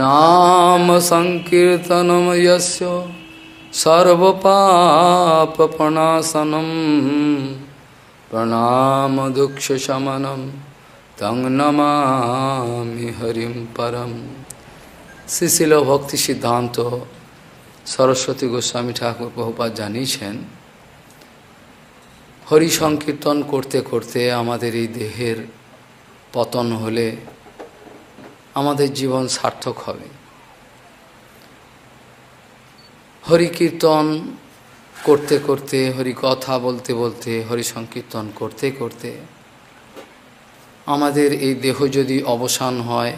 নাম সংকীর্তনম যস্য প্রণাম দুঃখ শমনম তং নমামি হরিম পরম শ্রীশিল ভক্তি সিদ্ধান্ত সরস্বতী গোস্বামী ঠাকুর প্রভুপাত জানিয়েছেন হরি সংকীর্তন করতে করতে আমাদের এই দেহের পতন হলে আমাদের জীবন সার্থক হবে হরি কীর্তন করতে করতে হরি কথা বলতে বলতে হরি সংকীর্তন করতে করতে আমাদের এই দেহ যদি অবসান হয়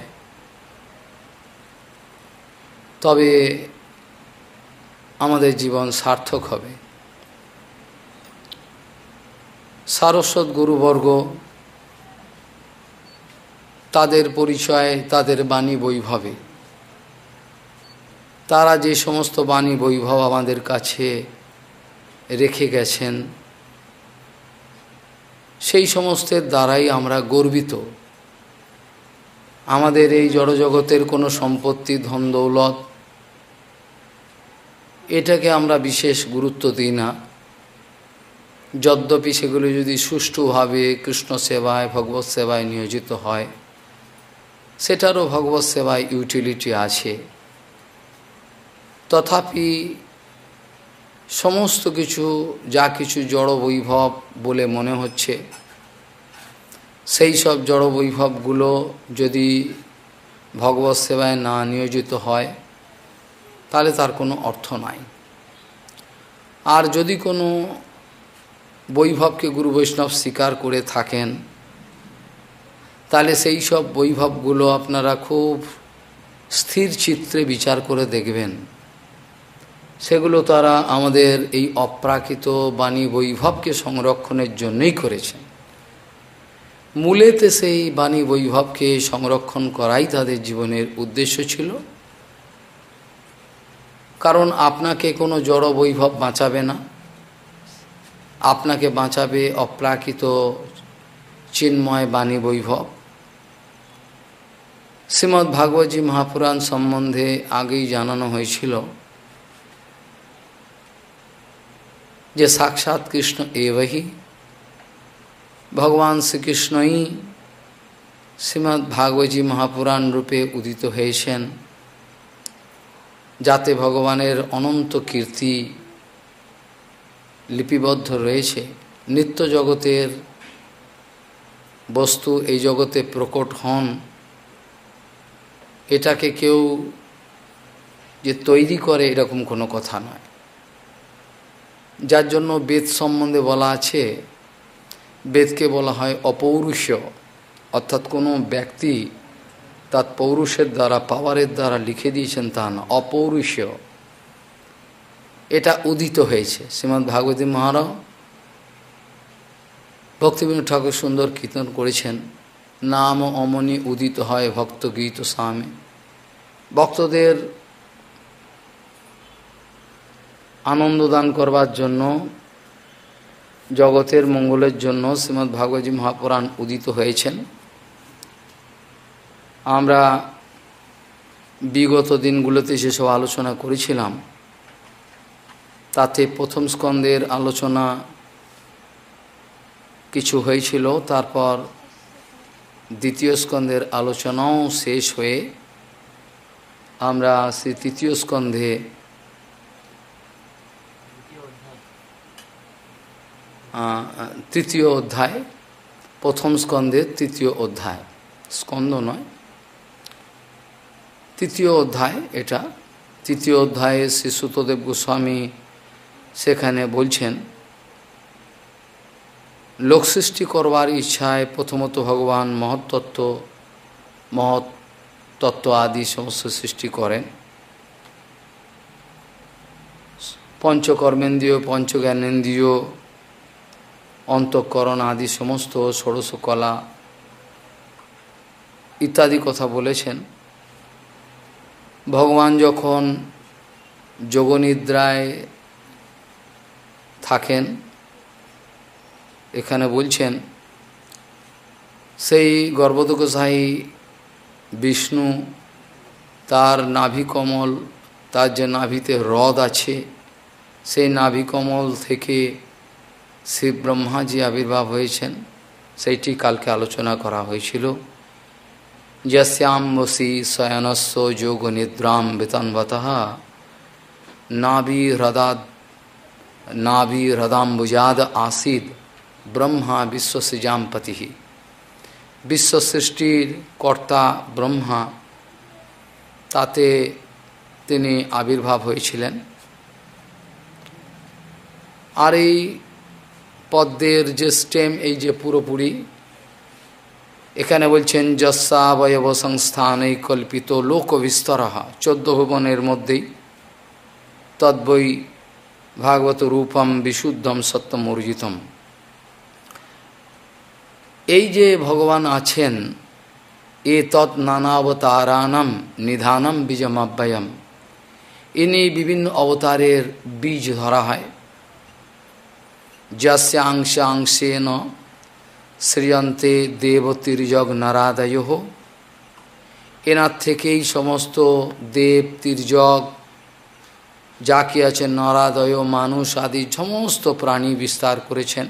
তবে আমাদের জীবন সার্থক হবে সারস্বত গুরুবর্গ তাদের পরিচয় তাদের বাণী বৈভবে তারা যে সমস্ত বাণী বৈভব আমাদের কাছে রেখে গেছেন সেই সমস্তের দ্বারাই আমরা গর্বিত আমাদের এই জড়জগতের কোনো সম্পত্তি ধন দৌলত এটাকে আমরা বিশেষ গুরুত্ব দিই না যদ্যপি সেগুলি যদি সুষ্ঠুভাবে কৃষ্ণ সেবায় ভগবত সেবায় নিয়োজিত হয় সেটারও ভগবত সেবায় ইউটিলিটি আছে তথাপি সমস্ত কিছু যা কিছু জড় বৈভব বলে মনে হচ্ছে সেই সব জড় বৈভবগুলো যদি ভগবত সেবায় না নিয়োজিত হয় তাহলে তার কোনো অর্থ নাই আর যদি কোনো বৈভবকে গুরু বৈষ্ণব স্বীকার করে থাকেন তাহলে সেই সব বৈভবগুলো আপনারা খুব স্থির চিত্রে বিচার করে দেখবেন সেগুলো তারা আমাদের এই অপ্রাকৃত বাণী বৈভবকে সংরক্ষণের জন্যই করেছেন মূলেতে সেই বাণী বৈভবকে সংরক্ষণ করাই তাদের জীবনের উদ্দেশ্য ছিল কারণ আপনাকে কোনো জড় বৈভব বাঁচাবে না আপনাকে বাঁচাবে অপ্রাকৃত চিন্ময় বাণী বৈভব শ্রীমদ্ ভাগবতী মহাপুরাণ সম্বন্ধে আগেই জানানো হয়েছিল যে সাক্ষাৎ কৃষ্ণ এবহি ভগবান শ্রীকৃষ্ণই শ্রীমদ্ ভাগবতী মহাপুরাণ রূপে উদিত হয়েছেন যাতে ভগবানের অনন্ত কীর্তি লিপিবদ্ধ রয়েছে নিত্য জগতের বস্তু এই জগতে প্রকট হন এটাকে কেউ যে তৈরি করে এরকম কোনো কথা নয় যার জন্য বেদ সম্বন্ধে বলা আছে বেদকে বলা হয় অপৌরুষ অর্থাৎ কোনো ব্যক্তি তার পৌরুষের দ্বারা পাওয়ারের দ্বারা লিখে দিয়েছেন তা না অপৌরুষ এটা উদিত হয়েছে শ্রীমদ্ ভাগবতী মহারাজ ভক্তিবিন্দু ঠাকুর সুন্দর কীর্তন করেছেন নাম অমনি উদিত হয় ভক্ত গীত স্বামী ভক্তদের আনন্দ দান করবার জন্য জগতের মঙ্গলের জন্য শ্রীমদ্ ভাগবতী মহাপুরাণ উদিত হয়েছেন আমরা বিগত দিনগুলোতে যেসব আলোচনা করেছিলাম তাতে প্রথম স্কন্ধের আলোচনা কিছু হয়েছিল তারপর দ্বিতীয় স্কন্ধের আলোচনাও শেষ হয়ে আমরা সেই তৃতীয় স্কন্ধে তৃতীয় অধ্যায় প্রথম স্কন্ধে তৃতীয় অধ্যায় স্কন্ধ নয় তৃতীয় অধ্যায় এটা তৃতীয় অধ্যায়ে শ্রী সুতদেব গোস্বামী সেখানে বলছেন লোক সৃষ্টি করবার ইচ্ছায় প্রথমত ভগবান মহত্তত্ত্ব মহৎ তত্ত্ব আদি সমস্ত সৃষ্টি করেন পঞ্চকর্মেন্দ্রীয় পঞ্চজ্ঞানেন্দ্রীয় অন্তঃকরণ আদি সমস্ত ষোড়শ কলা ইত্যাদি কথা বলেছেন ভগবান যখন যোগনিদ্রায় থাকেন এখানে বলছেন সেই গর্ভদকসাহী বিষ্ণু তার নাভি কমল তার যে নাভিতে হ্রদ আছে সেই নাভি কমল থেকে শিব ব্রহ্মাজি আবির্ভাব হয়েছেন সেইটি কালকে আলোচনা করা হয়েছিল যশ্যাম্বসি শয়নস্য যোগ নিদ্রাম বেতনবত নাভি হ্রদাদ নাভি হ্রদাম্বুজাদ আসিদ ব্রহ্মা বিশ্ব বিশ্বসৃজাম্পতি বিশ্ব সৃষ্টির কর্তা ব্রহ্মা তাতে তিনি আবির্ভাব হয়েছিলেন আর এই পদ্মের যে স্টেম এই যে পুরোপুরি এখানে বলছেন যশাবয়ব সংস্থান এই কল্পিত লোক বিস্তরহা চোদ্দ ভুবনের মধ্যেই তদ্বৈ ভাগবত রূপম বিশুদ্ধম সত্যমর্জিতম এই যে ভগবান আছেন এ তৎ নানাবতারানম নিধানম বীজমাব্যয়ম ইনি বিভিন্ন অবতারের বীজ ধরা হয় যস্যাংশাংশেন শ্রীয়ন্তে দেবতির্যগ নারাদয় এনার থেকেই সমস্ত দেব তির্যগ যা আছে নরাদয় মানুষ আদি সমস্ত প্রাণী বিস্তার করেছেন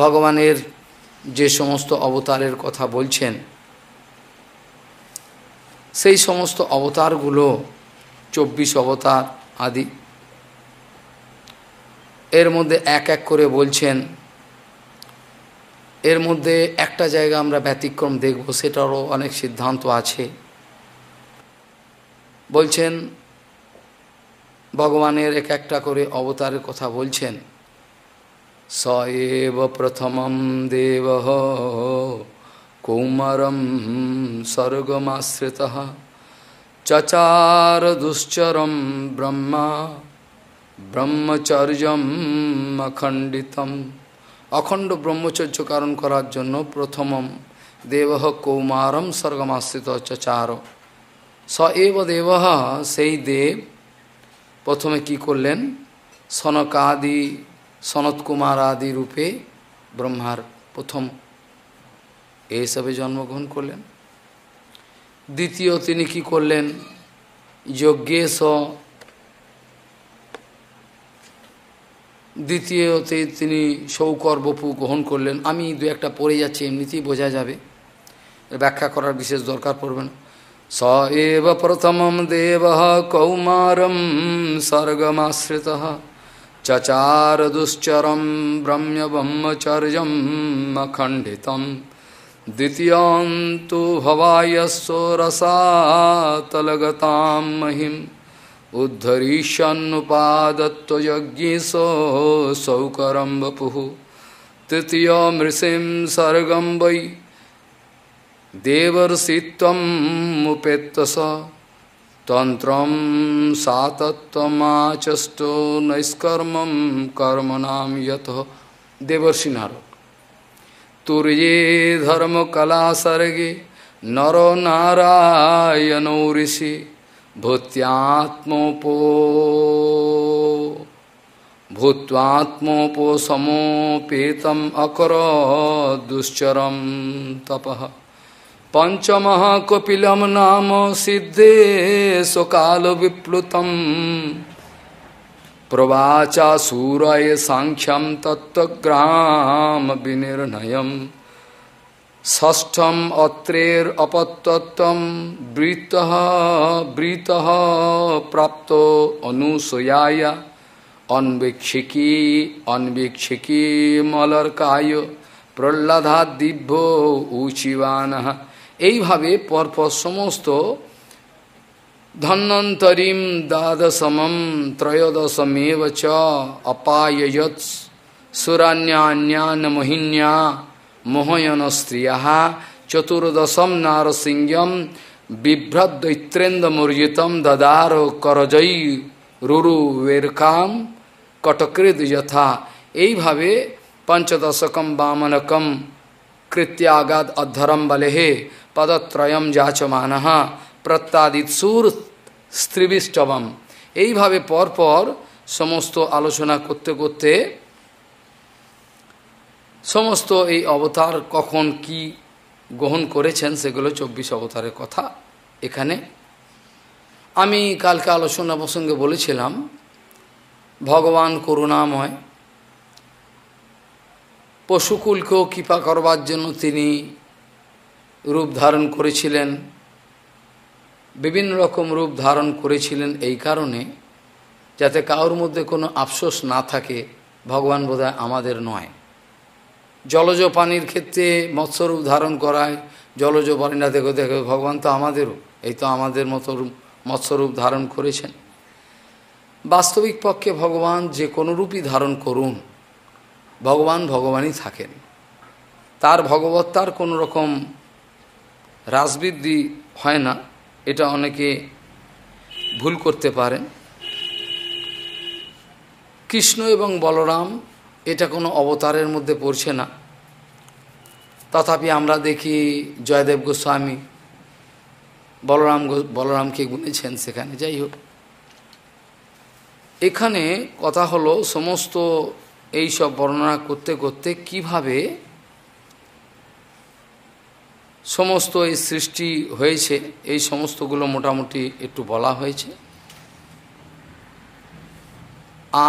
ভগবানের যে সমস্ত অবতারের কথা বলছেন সেই সমস্ত অবতারগুলো চব্বিশ অবতার আদি এর মধ্যে এক এক করে বলছেন এর মধ্যে একটা জায়গা আমরা ব্যতিক্রম দেখব সেটারও অনেক সিদ্ধান্ত আছে বলছেন ভগবানের এক একটা করে অবতারের কথা বলছেন स एव प्रथमं देवः कौमरं सर्गमाश्रितः चचार दुश्चरं ब्रह्मा ব্রহ্মচর্যম অখণ্ডিতম অখণ্ড ব্রহ্মচর্য কারণ করার জন্য প্রথমম দেব কৌমারম স্বর্গমাশ্রিত চার স এব দেব সেই দেব প্রথমে কি করলেন সনকাদি সনত কুমার আদি রূপে ব্রহ্মার প্রথম এই হিসাবে জন্মগ্রহণ করলেন দ্বিতীয় তিনি কি করলেন যজ্ঞেশ দ্বিতীয়তে তিনি সৌকর্বপু গ্রহণ করলেন আমি দু একটা পড়ে যাচ্ছি এমনিতেই বোঝা যাবে ব্যাখ্যা করার বিশেষ দরকার পড়বে না স এব প্রথম দেব কৌমারম স্বর্গমাশ্রিত चचार दुश्चरम ब्रह्म ब्रह्मचर्यम अखंडित द्वितीय तो हवायस्व रसातलगता महिम उद्धरीशन्नुपादत्वयज्ञेश सौकरं वपुः तृतीय सर्गं वै देवर्षित्वमुपेत्त स तंत्र सातत्वमाचष्टो नैष्कर्म कर्म नाम यत देवर्षि नारद तुर्ये कला सर्गे नर नारायण ऋषि भूत्यात्मोपो भूत्वात्मोपो समोपेतम अकर दुश्चरम तपः कपिलम नाम सिद्धे सकालविप्लुतं प्रवाचासूरय साङ्ख्यं तत्त्वग्रामविनिर्णयं अत्रेर अत्रेरपत्तत्वं वृत्तः वृतः प्राप्तो अनुसूयाय अन्वेक्षिकी अन्वीक्षिकी मलर्काय प्रह्लदादिभ्यो ऊचिवानः এইভাবে পরপর সমস্ত ধন্যন্তরীম দ্বাদশমম ত্রয়োদশমেব চ অপায়যৎ সুরান্যান্যান মোহিন্যা মোহয়ন স্ত্রিয়া চতুর্দশম নারসিংহম বিভ্রত দৈত্রেন্দ্রমূর্জিতম দদার করজয়ী রুরু বেরকাম কটকৃত যথা এইভাবে পঞ্চদশকম বামনকম কৃত্যাগাদ অধরম বলেহে পদত্রয়ম যাচমান প্রত্যাদিত সুর স্ত্রীবিষ্টবম এইভাবে পরপর সমস্ত আলোচনা করতে করতে সমস্ত এই অবতার কখন কি গ্রহণ করেছেন সেগুলো চব্বিশ অবতারের কথা এখানে আমি কালকে আলোচনা প্রসঙ্গে বলেছিলাম ভগবান করুণাময় পশুকুলকেও কৃপা করবার জন্য তিনি রূপ ধারণ করেছিলেন বিভিন্ন রকম রূপ ধারণ করেছিলেন এই কারণে যাতে কারোর মধ্যে কোনো আফসোস না থাকে ভগবান বোধহয় আমাদের নয় জলজ পানির ক্ষেত্রে মৎস্যরূপ ধারণ করায় জলজ পানিটা দেখে দেখো ভগবান তো আমাদেরও এই তো আমাদের মতো মৎস্যরূপ ধারণ করেছেন বাস্তবিক পক্ষে ভগবান যে কোনো রূপই ধারণ করুন ভগবান ভগবানই থাকেন তার ভগবত্তার কোনো রকম রাসবৃদ্ধি হয় না এটা অনেকে ভুল করতে পারেন কৃষ্ণ এবং বলরাম এটা কোনো অবতারের মধ্যে পড়ছে না তথাপি আমরা দেখি জয়দেব গোস্বামী বলরাম বলরামকে গুনেছেন সেখানে যাই হোক এখানে কথা হলো সমস্ত এই সব বর্ণনা করতে করতে কিভাবে সমস্ত এই সৃষ্টি হয়েছে এই সমস্তগুলো মোটামুটি একটু বলা হয়েছে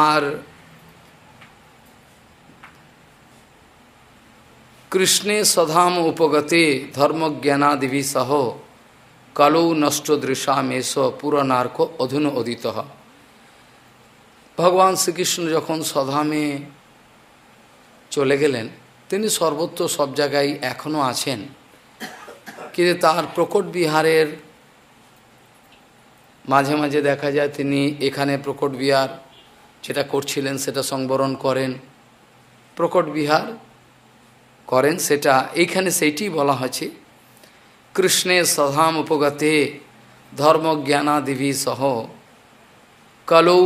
আর কৃষ্ণে সধাম উপগতে ধর্মজ্ঞানাদিভি সহ কালৌ নষ্টদৃশা মেষ পুরনার্ক অধুন অদিত ভগবান শ্রীকৃষ্ণ যখন সধামে চলে গেলেন তিনি সর্বত্র সব জায়গায় এখনও আছেন কিন্তু তার প্রকট বিহারের মাঝে মাঝে দেখা যায় তিনি এখানে প্রকট বিহার যেটা করছিলেন সেটা সংবরণ করেন প্রকট বিহার করেন সেটা এইখানে সেইটি বলা হয়েছে কৃষ্ণের সধাম উপগতে ধর্মজ্ঞানাদিভি সহ কলৌ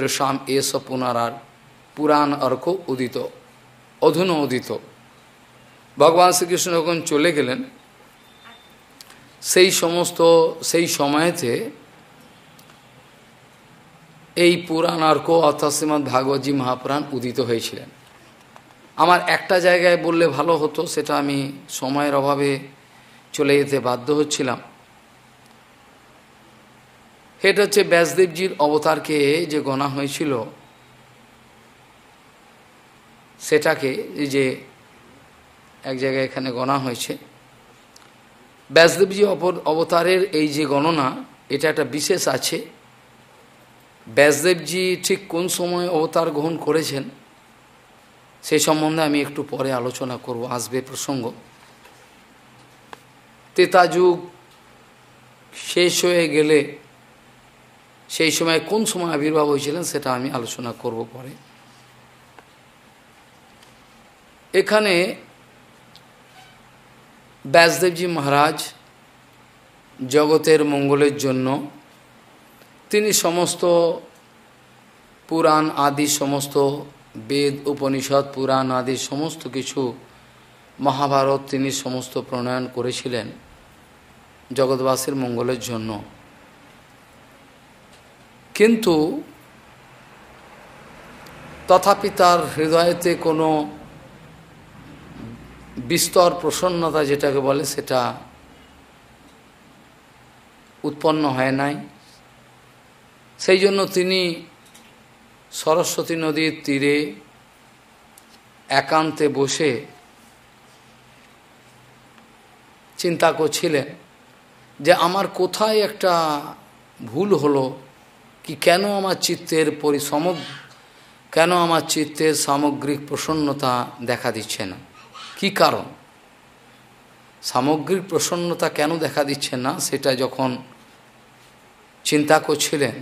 দৃশ্যাম এস পুনরার পুরাণ অর্ক উদিত অধুন উদিত ভগবান শ্রীকৃষ্ণ যখন চলে গেলেন সেই সমস্ত সেই সময়েতে এই পুরাণ আর্ক অর্থাৎ শ্রীমদ ভাগবতী মহাপুরাণ উদিত হয়েছিলেন আমার একটা জায়গায় বললে ভালো হতো সেটা আমি সময়ের অভাবে চলে যেতে বাধ্য হচ্ছিলাম এটা হচ্ছে ব্যাসদেবজির অবতারকে যে গণা হয়েছিল সেটাকে যে এক জায়গায় এখানে গণা হয়েছে ব্যাসদেবজি অবতারের এই যে গণনা এটা একটা বিশেষ আছে ব্যাসদেবজি ঠিক কোন সময় অবতার গ্রহণ করেছেন সেই সম্বন্ধে আমি একটু পরে আলোচনা করব আসবে প্রসঙ্গ তেতাযুগ শেষ হয়ে গেলে সেই সময় কোন সময় আবির্ভাব হয়েছিলেন সেটা আমি আলোচনা করব পরে এখানে ব্যাসদেবজি মহারাজ জগতের মঙ্গলের জন্য তিনি সমস্ত পুরাণ আদি সমস্ত বেদ উপনিষদ পুরাণ আদি সমস্ত কিছু মহাভারত তিনি সমস্ত প্রণয়ন করেছিলেন জগৎবাসীর মঙ্গলের জন্য কিন্তু তথাপি তার হৃদয়তে কোনো বিস্তর প্রসন্নতা যেটাকে বলে সেটা উৎপন্ন হয় নাই সেই জন্য তিনি সরস্বতী নদীর তীরে একান্তে বসে চিন্তা করছিলেন যে আমার কোথায় একটা ভুল হলো কি কেন আমার চিত্তের পরিসম কেন আমার চিত্তের সামগ্রিক প্রসন্নতা দেখা দিচ্ছে না কি কারণ সামগ্রিক প্রসন্নতা কেন দেখা দিচ্ছে না সেটা যখন চিন্তা করছিলেন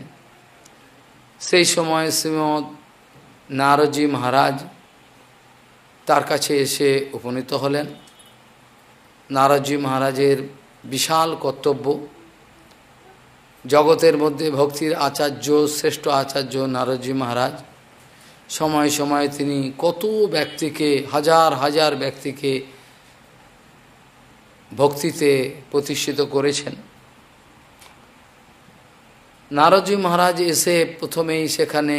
সেই সময় শ্রীমদ নারজি মহারাজ তার কাছে এসে উপনীত হলেন নারজি মহারাজের বিশাল কর্তব্য জগতের মধ্যে ভক্তির আচার্য শ্রেষ্ঠ আচার্য নারজি মহারাজ সময় সময় তিনি কত ব্যক্তিকে হাজার হাজার ব্যক্তিকে ভক্তিতে প্রতিষ্ঠিত করেছেন নারদজি মহারাজ এসে প্রথমেই সেখানে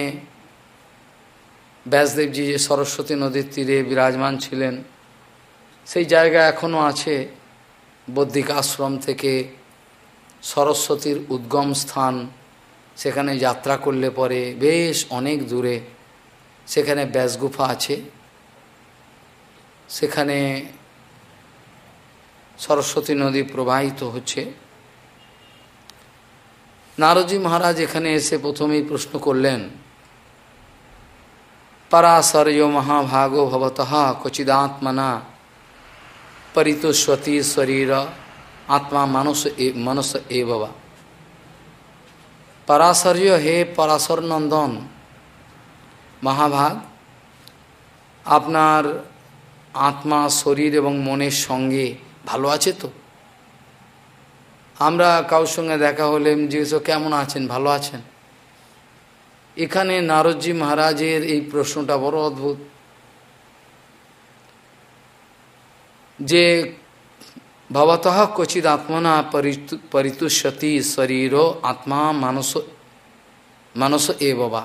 ব্যাসদেবজি যে সরস্বতী নদীর তীরে বিরাজমান ছিলেন সেই জায়গা এখনও আছে বৌদ্ধিক আশ্রম থেকে সরস্বতীর উদ্গম স্থান সেখানে যাত্রা করলে পরে বেশ অনেক দূরে সেখানে ব্যাসগুফা আছে সেখানে সরস্বতী নদী প্রবাহিত হচ্ছে নারজি মহারাজ এখানে এসে প্রথমেই প্রশ্ন করলেন পরাশর্য মহাভাগো ভবত কচিদাত্মনা পরিতোস্বতী শরীর আত্মা মানুষ মানুষ এ বাবা পরাশর্য হে পরাশর নন্দন মহাভাগ আপনার আত্মা শরীর এবং মনের সঙ্গে ভালো আছে তো আমরা কারোর সঙ্গে দেখা হলে জিজ্ঞেস কেমন আছেন ভালো আছেন এখানে নারদজি মহারাজের এই প্রশ্নটা বড় অদ্ভুত যে ভবত কচিত আত্মনা পরিতুষ্যতি শরীর আত্মা মানস মানস এ বাবা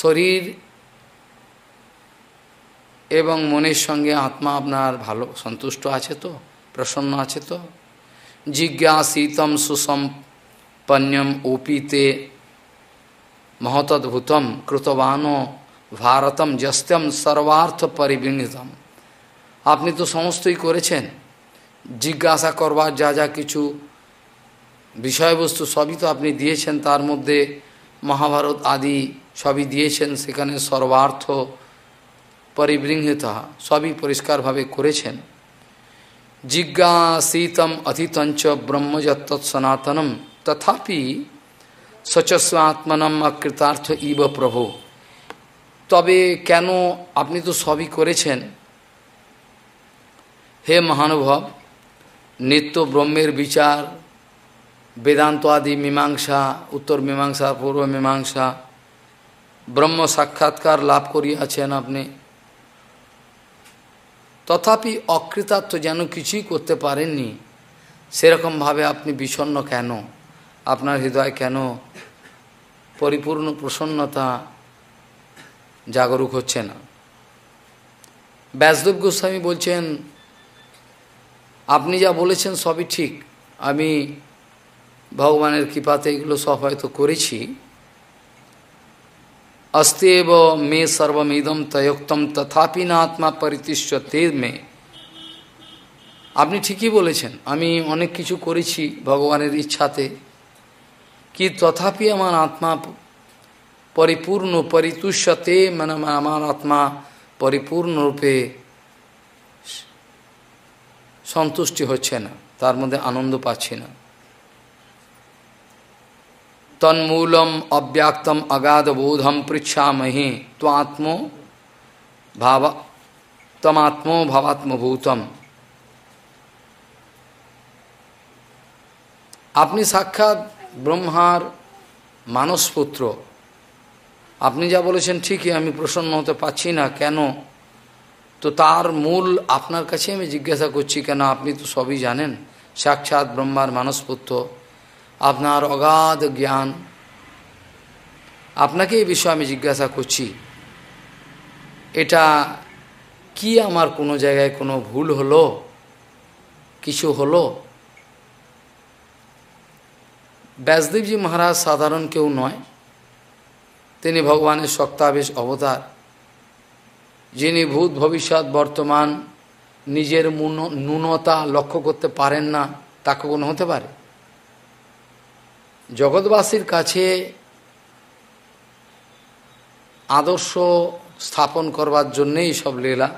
শরীর এবং মনের সঙ্গে আত্মা আপনার ভালো সন্তুষ্ট আছে তো প্রসন্ন আছে তো জিজ্ঞাসিতম সুসম্পন্যম ওপিতে মহতদ্ভুতম কৃতবান ভারতম জস্তম সর্বার্থ পরিবিঘ্নিতম আপনি তো সমস্তই করেছেন জিজ্ঞাসা করবার যা যা কিছু বিষয়বস্তু সবই তো আপনি দিয়েছেন তার মধ্যে মহাভারত আদি সবই দিয়েছেন সেখানে সর্বার্থ পরিবৃঙ্গিত সবই পরিষ্কারভাবে করেছেন জিজ্ঞাসীতম অথিতঞ্চ ব্রহ্মযত্ত সনাতনম তথাপি সচস্বাত্মনম অকৃতার্থ ইব প্রভু তবে কেন আপনি তো সবই করেছেন হে মহানুভব নিত্য ব্রহ্মের বিচার বেদান্ত আদি মীমাংসা উত্তর মীমাংসা পূর্ব মীমাংসা ব্রহ্ম সাক্ষাৎকার লাভ করিয়াছেন আপনি তথাপি অকৃতার্থ যেন কিছুই করতে পারেননি সেরকমভাবে আপনি বিষণ্ন কেন আপনার হৃদয় কেন পরিপূর্ণ প্রসন্নতা জাগরুক হচ্ছে না ব্যাসদেব গোস্বামী বলছেন আপনি যা বলেছেন সবই ঠিক আমি ভগবানের কৃপাতে এগুলো সব হয়তো করেছি অস্তেব মে সর্বমিদম তয়োক্তম তথাপি না আত্মা পরিতিষ্ঠ তে মে আপনি ঠিকই বলেছেন আমি অনেক কিছু করেছি ভগবানের ইচ্ছাতে কি তথাপি আমার আত্মা পরিপূর্ণ পরিতুষ্যতে মানে আমার আত্মা পরিপূর্ণরূপে সন্তুষ্টি হচ্ছে না তার মধ্যে আনন্দ পাচ্ছি না तन्मूलम अव्यक्तम अगाध बोधम पृछा मही त्वात्मो भाव तमात्मो भावात्मभूतम अपनी साक्षात ब्रह्मार मानसपुत्र आपनी जा ठीक है प्रसन्न होते ना क्यों तो तार मूल अपनारे जिज्ञासा करा अपनी तो सब ही जान साक्षात ब्रह्मार मानसपुत्र আপনার অগাধ জ্ঞান আপনাকে এই বিষয়ে আমি জিজ্ঞাসা করছি এটা কি আমার কোনো জায়গায় কোনো ভুল হলো কিছু হলো ব্যাসদেবজি মহারাজ সাধারণ কেউ নয় তিনি ভগবানের শক্তাবেশ অবতার যিনি ভূত ভবিষ্যৎ বর্তমান নিজের ন্যূনতা লক্ষ্য করতে পারেন না তাকে কোনো হতে পারে জগৎবাসীর কাছে আদর্শ স্থাপন করবার জন্যেই সব লীলা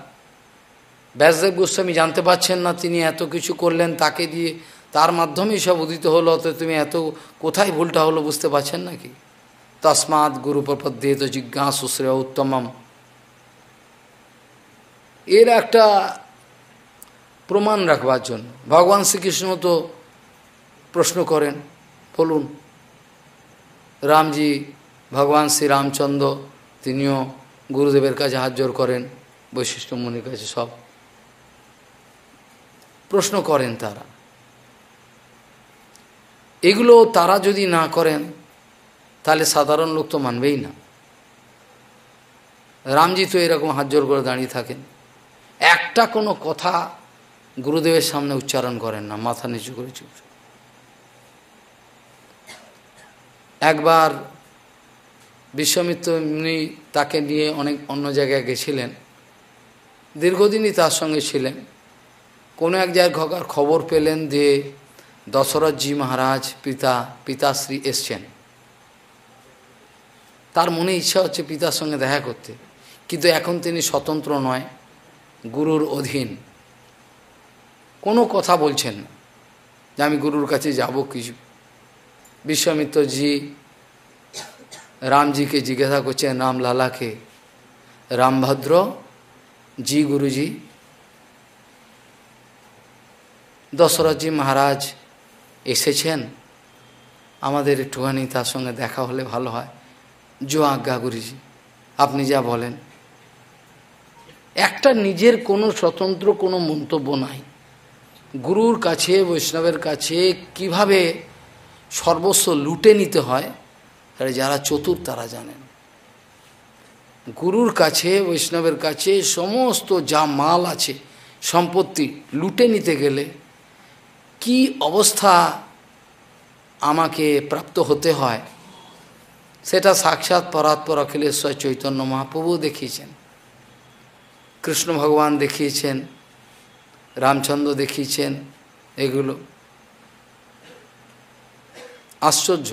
ব্যাসদেব গোস্বামী জানতে পারছেন না তিনি এত কিছু করলেন তাকে দিয়ে তার মাধ্যমেই সব উদিত হলো অত তুমি এত কোথায় ভুলটা হলো বুঝতে পারছেন নাকি তসমাৎ গুরুপ্রপদ্যে তো জিজ্ঞাসু শ্রেয় উত্তমম এর একটা প্রমাণ রাখবার জন্য ভগবান শ্রীকৃষ্ণ তো প্রশ্ন করেন বলুন রামজি ভগবান শ্রী রামচন্দ্র তিনিও গুরুদেবের কাছে হাত জোর করেন বৈশিষ্ট্য মুনির কাছে সব প্রশ্ন করেন তারা এগুলো তারা যদি না করেন তাহলে সাধারণ লোক তো মানবেই না রামজি তো এরকম হাত জোর করে দাঁড়িয়ে থাকেন একটা কোনো কথা গুরুদেবের সামনে উচ্চারণ করেন না মাথা নিচু করে চুপ একবার বিশ্বমিত্র উনি তাকে নিয়ে অনেক অন্য জায়গায় গেছিলেন দীর্ঘদিনই তার সঙ্গে ছিলেন কোনো এক জায়গায় খবর পেলেন যে দশরথজি মহারাজ পিতা পিতাশ্রী এসছেন তার মনে ইচ্ছা হচ্ছে পিতার সঙ্গে দেখা করতে কিন্তু এখন তিনি স্বতন্ত্র নয় গুরুর অধীন কোনো কথা বলছেন যে আমি গুরুর কাছে যাব কিছু বিশ্বামিত্রজি রামজিকে জিজ্ঞাসা করছেন রামলালাকে রামভদ্র জি গুরুজি দশরথজি মহারাজ এসেছেন আমাদের একটুখানি তার সঙ্গে দেখা হলে ভালো হয় জো আজ্ঞা গুরুজি আপনি যা বলেন একটা নিজের কোনো স্বতন্ত্র কোনো মন্তব্য নাই গুরুর কাছে বৈষ্ণবের কাছে কিভাবে সর্বস্ব লুটে নিতে হয় তাহলে যারা চতুর তারা জানেন গুরুর কাছে বৈষ্ণবের কাছে সমস্ত যা মাল আছে সম্পত্তি লুটে নিতে গেলে কি অবস্থা আমাকে প্রাপ্ত হতে হয় সেটা সাক্ষাৎ পরাৎপর অখিলেশ্বর চৈতন্য মহাপ্রভু দেখিয়েছেন কৃষ্ণ ভগবান দেখিয়েছেন রামচন্দ্র দেখিয়েছেন এগুলো আশ্চর্য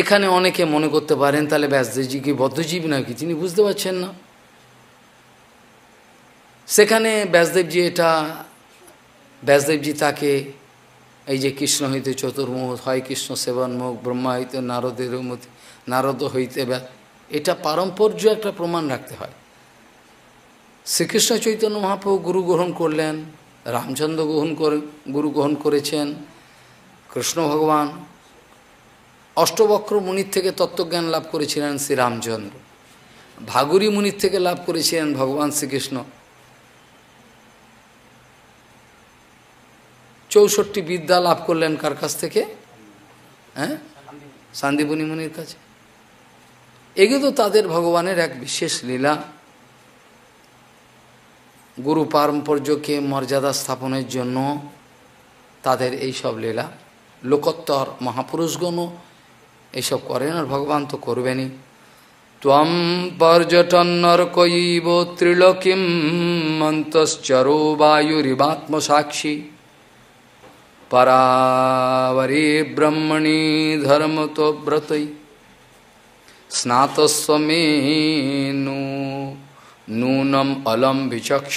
এখানে অনেকে মনে করতে পারেন তাহলে ব্যাসদেবজি কি বদ্ধজীব নাকি তিনি বুঝতে পারছেন না সেখানে ব্যাসদেবজি এটা ব্যাসদেবজি তাকে এই যে কৃষ্ণ হইতে চতুর্মুখ হয় কৃষ্ণ সেবনমুখ ব্রহ্মা হইতে নারদের মধ্যে নারদ হইতে এটা পারম্পর্য একটা প্রমাণ রাখতে হয় শ্রীকৃষ্ণ চৈতন্য মহাপ্রভু গুরু গ্রহণ করলেন রামচন্দ্র গ্রহণ করে গুরু গ্রহণ করেছেন কৃষ্ণ ভগবান অষ্টবক্র মুনির থেকে তত্ত্বজ্ঞান লাভ করেছিলেন শ্রীরামচন্দ্র ভাগুরী মুনির থেকে লাভ করেছিলেন ভগবান শ্রীকৃষ্ণ চৌষট্টি বিদ্যা লাভ করলেন কার কাছ থেকে হ্যাঁ সান্দীপনী মুনির কাছে এগুলো তো তাদের ভগবানের এক বিশেষ লীলা গুরু পারম্পর্যকে মর্যাদা স্থাপনের জন্য তাদের এই সব লীলা লোকোত্তর মহাপুরুষগণও এসব করেন আর ভগবান তো করবেনই পর্যটন পর্যটন্নর্কৈব ত্রিলোকিম মন্তশ্চরো সাক্ষী পরাবরে ব্রহ্মণি ধর্মতো ব্রতই স্নাতস্বমেনু নূনম অলম বিচক্ষ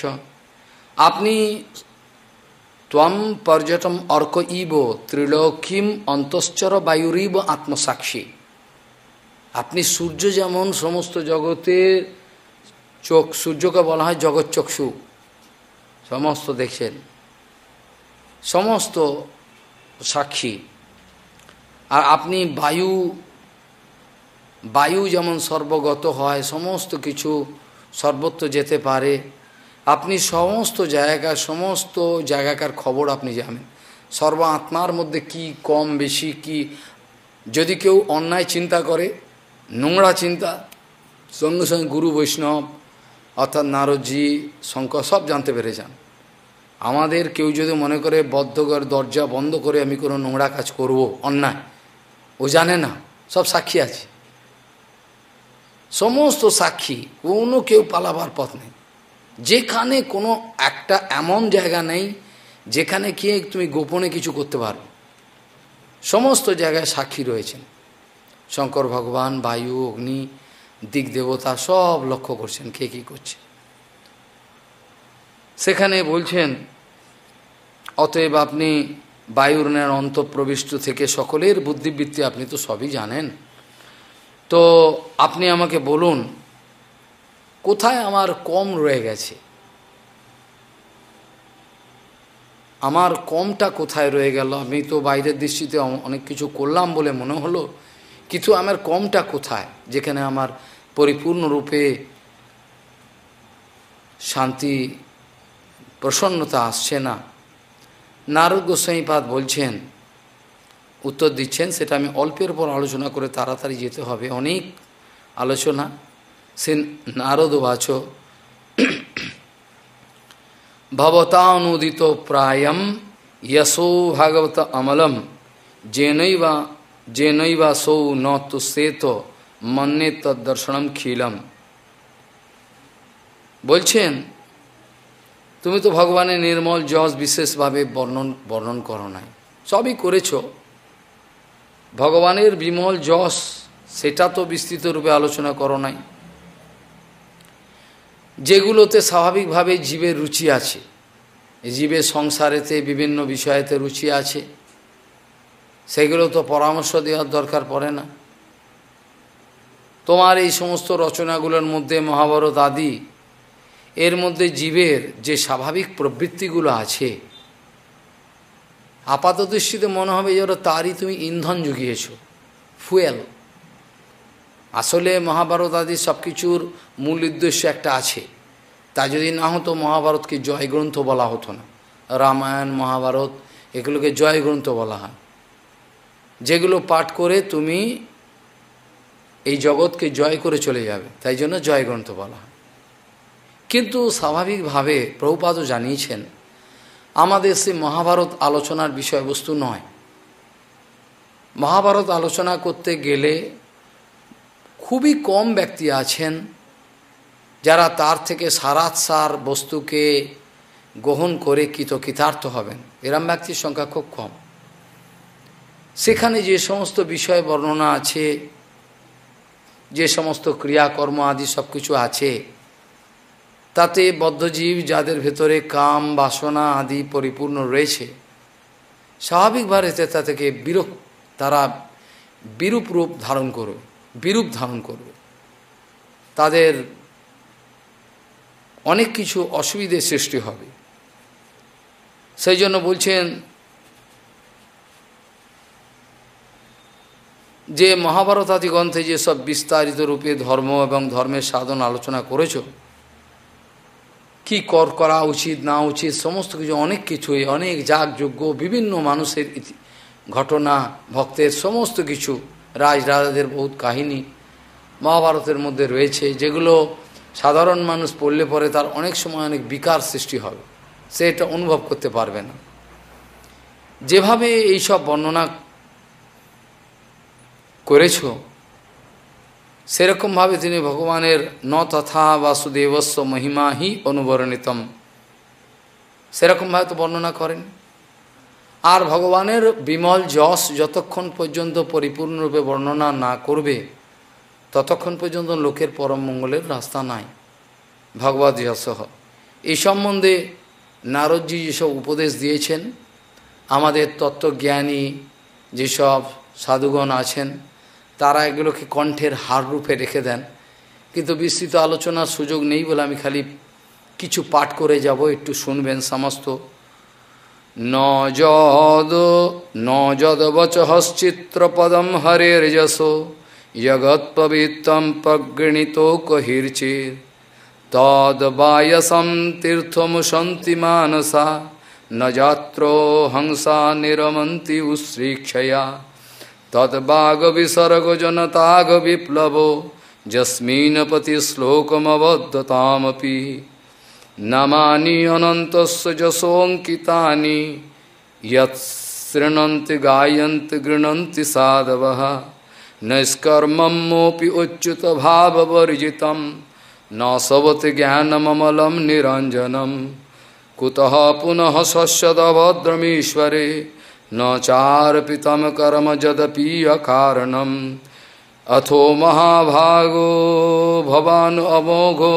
আপনি ত্বম পর্যটম অর্ক ইব ত্রিলোকিম অন্তশ্চর বায়ুরিব আত্মসাক্ষী আপনি সূর্য যেমন সমস্ত জগতের চোখ সূর্যকে বলা হয় জগৎ চক্ষু সমস্ত দেখছেন সমস্ত সাক্ষী আর আপনি বায়ু বায়ু যেমন সর্বগত হয় সমস্ত কিছু সর্বত্র যেতে পারে আপনি সমস্ত জায়গা সমস্ত জায়গাকার খবর আপনি জানেন সর্ব আত্মার মধ্যে কি কম বেশি কি যদি কেউ অন্যায় চিন্তা করে নোংরা চিন্তা সঙ্গে সঙ্গে গুরু বৈষ্ণব অর্থাৎ নারজি শঙ্কর সব জানতে পেরে যান আমাদের কেউ যদি মনে করে বদ্ধগর দরজা বন্ধ করে আমি কোনো নোংরা কাজ করব অন্যায় ও জানে না সব সাক্ষী আছে সমস্ত সাক্ষী কোনো কেউ পালাবার পথ নেই যেখানে কোনো একটা এমন জায়গা নেই যেখানে গিয়ে তুমি গোপনে কিছু করতে পারো সমস্ত জায়গায় সাক্ষী রয়েছেন শঙ্কর ভগবান বায়ু অগ্নি দিক দেবতা সব লক্ষ্য করছেন কে কী করছে সেখানে বলছেন অতএব আপনি বায়ুর ন্যায় অন্তঃপ্রবিষ্ট থেকে সকলের বুদ্ধিবৃত্তি আপনি তো সবই জানেন তো আপনি আমাকে বলুন কোথায় আমার কম রয়ে গেছে আমার কমটা কোথায় রয়ে গেল আমি তো বাইরের দৃষ্টিতে অনেক কিছু করলাম বলে মনে হলো কিন্তু আমার কমটা কোথায় যেখানে আমার পরিপূর্ণরূপে শান্তি প্রসন্নতা আসছে না নারদ গোস্বাইপাদ বলছেন উত্তর দিচ্ছেন সেটা আমি অল্পের পর আলোচনা করে তাড়াতাড়ি যেতে হবে অনেক আলোচনা সে নারদ বাচ ভবতানুদিত প্রায়ম যশো ভাগবত অমলম জেনৈবা জেনৈবা সৌ ন তুষেত মনে তদর্শনম খিলম বলছেন তুমি তো ভগবানের নির্মল যশ বিশেষভাবে বর্ণন বর্ণন করো নাই সবই করেছ ভগবানের বিমল যশ সেটা তো বিস্তৃত রূপে আলোচনা করো নাই যেগুলোতে স্বাভাবিকভাবে জীবের রুচি আছে জীবের সংসারেতে বিভিন্ন বিষয়েতে রুচি আছে সেগুলো তো পরামর্শ দেওয়ার দরকার পড়ে না তোমার এই সমস্ত রচনাগুলোর মধ্যে মহাভারত আদি এর মধ্যে জীবের যে স্বাভাবিক প্রবৃত্তিগুলো আছে আপাতদৃষ্টিতে মনে হবে যেন তারই তুমি ইন্ধন জুগিয়েছ ফুয়েল আসলে মহাভারত আদি সব কিছুর মূল উদ্দেশ্য একটা আছে তা যদি না হতো মহাভারতকে জয় গ্রন্থ বলা হতো না রামায়ণ মহাভারত এগুলোকে জয় গ্রন্থ বলা হয় যেগুলো পাঠ করে তুমি এই জগৎকে জয় করে চলে যাবে তাই জন্য জয় গ্রন্থ বলা হয় কিন্তু স্বাভাবিকভাবে প্রভুপাদও জানিয়েছেন আমাদের সে মহাভারত আলোচনার বিষয়বস্তু নয় মহাভারত আলোচনা করতে গেলে খুবই কম ব্যক্তি আছেন যারা তার থেকে সারাত সার বস্তুকে গ্রহণ করে কৃতকৃতার্থ হবেন এরম ব্যক্তির সংখ্যা খুব কম সেখানে যে সমস্ত বিষয় বর্ণনা আছে যে সমস্ত ক্রিয়াকর্ম আদি সব কিছু আছে তাতে বদ্ধজীব যাদের ভেতরে কাম বাসনা আদি পরিপূর্ণ রয়েছে স্বাভাবিকভাবে তা থেকে বিরূপ তারা বিরূপ রূপ ধারণ করবে বিরূপ ধারণ করবে তাদের অনেক কিছু অসুবিধে সৃষ্টি হবে সেই জন্য বলছেন যে মহাভারত আদি গ্রন্থে যেসব বিস্তারিত রূপে ধর্ম এবং ধর্মের সাধন আলোচনা করেছ কি কর করা উচিত না উচিত সমস্ত কিছু অনেক কিছুই অনেক যাগযোগ্য বিভিন্ন মানুষের ঘটনা ভক্তের সমস্ত কিছু রাজরাজাদের বহুত কাহিনী মহাভারতের মধ্যে রয়েছে যেগুলো সাধারণ মানুষ পড়লে পরে তার অনেক সময় অনেক বিকার সৃষ্টি হবে সে এটা অনুভব করতে পারবে না যেভাবে এইসব বর্ণনা করেছ সেরকমভাবে তিনি ভগবানের ন তথা বাসুদেবস্ব মহিমাহি অনুবরণিতম সেরকমভাবে তো বর্ণনা করেন আর ভগবানের বিমল যশ যতক্ষণ পর্যন্ত পরিপূর্ণরূপে বর্ণনা না করবে ততক্ষণ পর্যন্ত লোকের পরম মঙ্গলের রাস্তা নাই ভগবত যশ এই সম্বন্ধে নারদজি যেসব উপদেশ দিয়েছেন আমাদের তত্ত্বজ্ঞানী যেসব সাধুগণ আছেন তারা এগুলোকে কণ্ঠের হার রূপে রেখে দেন কিন্তু বিস্তৃত আলোচনার সুযোগ নেই বলে আমি খালি কিছু পাঠ করে যাব একটু শুনবেন সমস্ত नजद नौजद वचहश्चित्रपदम हरे रजसो यगत्पवीतम पगणितो कहिर्चिर तदबायसम तीर्थमुशंति मानसा न जात्रो हंसा निरमती उश्रीक्षया तद्भाग विसर्ग जनताग विप्लव जस्मीन पति नमानि अनन्तस्य जसोऽङ्कितानि यत्सृणन्ति गायन्ति गृह्णन्ति साधवः नैष्कर्ममोऽपि उच्युतभाववर्जितं न सवति ज्ञानममलं निरञ्जनं कुतः पुनः सस्यदभद्रमीश्वरे न चार्पितं कर्म यदपि अकारणम् अथो महाभागो भवान् अमोघो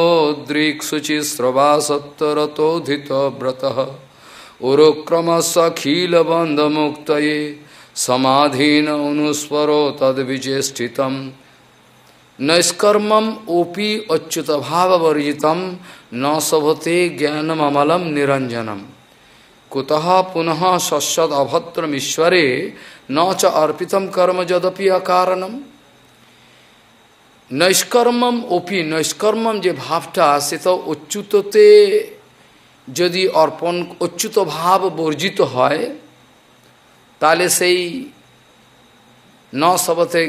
दृक्सुचिस्रवासत्तरतोधितव्रतः उरुक्रमसखीलबन्धमुक्तये समाधीन अनुस्वरो तद्विचेष्टितं नैष्कर्मम अच्युत अच्युतभाववर्जितं न शभते ज्ञानमल निरञ्जनम् कुतः पुनः शश्वद अभद्रमीश्वरे न च अर्पितं कर्म यदपि নৈষ্কর্মম অপি নৈষ্কর্মম যে ভাবটা সে তো অচ্যুততে যদি অর্পণ অচ্যুত ভাব বর্জিত হয় তাহলে সেই ন শবতে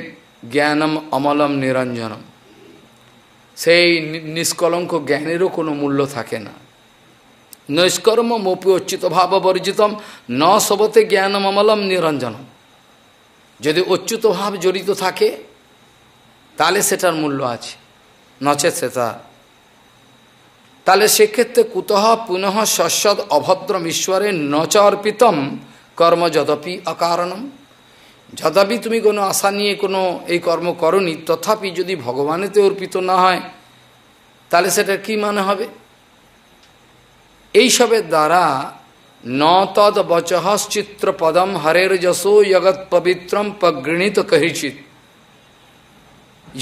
জ্ঞানম অমলম নিরঞ্জনম সেই নিষ্কলঙ্ক জ্ঞানেরও কোনো মূল্য থাকে না নৈষ্কর্ম মপি অচ্যুত ভাব বর্জিতম ন শবতে জ্ঞানম অমলম নিরঞ্জনম যদি অচ্যুত ভাব জড়িত থাকে তাহলে সেটার মূল্য আছে নচেত সেটা তাহলে সেক্ষেত্রে কুতহ পুনঃ শশ্বদ অভদ্রম ঈশ্বরে নচ অর্পিতম কর্ম যদপি অকারণম যদাপি তুমি কোনো আশা নিয়ে কোনো এই কর্ম করি তথাপি যদি ভগবানেতে অর্পিত না হয় তাহলে সেটা কি মানে হবে এইসবের দ্বারা ন তদ বচহশ্চিত্র পদম হরের যশো জগৎ পবিত্রম পগৃণীত কহিচিত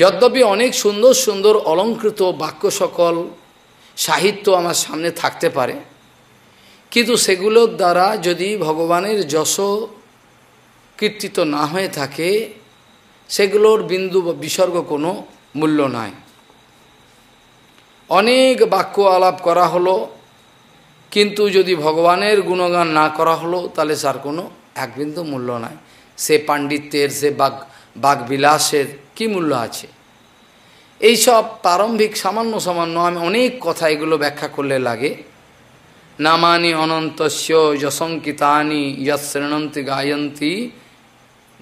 যদ্যপি অনেক সুন্দর সুন্দর অলঙ্কৃত বাক্য সকল সাহিত্য আমার সামনে থাকতে পারে কিন্তু সেগুলোর দ্বারা যদি ভগবানের যশ কীর্তিত না হয়ে থাকে সেগুলোর বিন্দু বা বিসর্গ কোনো মূল্য নাই অনেক বাক্য আলাপ করা হলো কিন্তু যদি ভগবানের গুণগান না করা হলো তাহলে তার কোনো এক বিন্দু মূল্য নাই সে পাণ্ডিত্যের সে বাগ বাগবিলাসের কি মূল্য আছে এইসব প্রারম্ভিক সামান্য সামান্য আমি অনেক কথা এগুলো ব্যাখ্যা করলে লাগে নামানি অনন্তস্য যশঙ্কিতানি যশৃণন্তি গায়ন্তি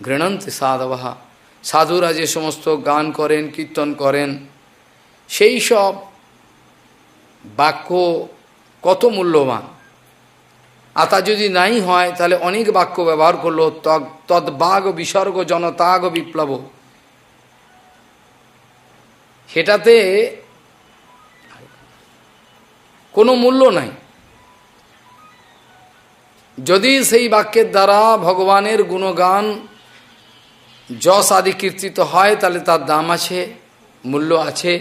ঘৃণন্তি সাধবাহা সাধুরা যে সমস্ত গান করেন কীর্তন করেন সেই সব বাক্য কত মূল্যবান আর তা যদি নাই হয় তাহলে অনেক বাক্য ব্যবহার করলো তদ বাঘ বিসর্গ জনতাগ বিপ্লব সেটাতে কোনো মূল্য নাই যদি সেই বাক্যের দ্বারা ভগবানের গুণগান যশ আদি কীর্তিত হয় তাহলে তার দাম আছে মূল্য আছে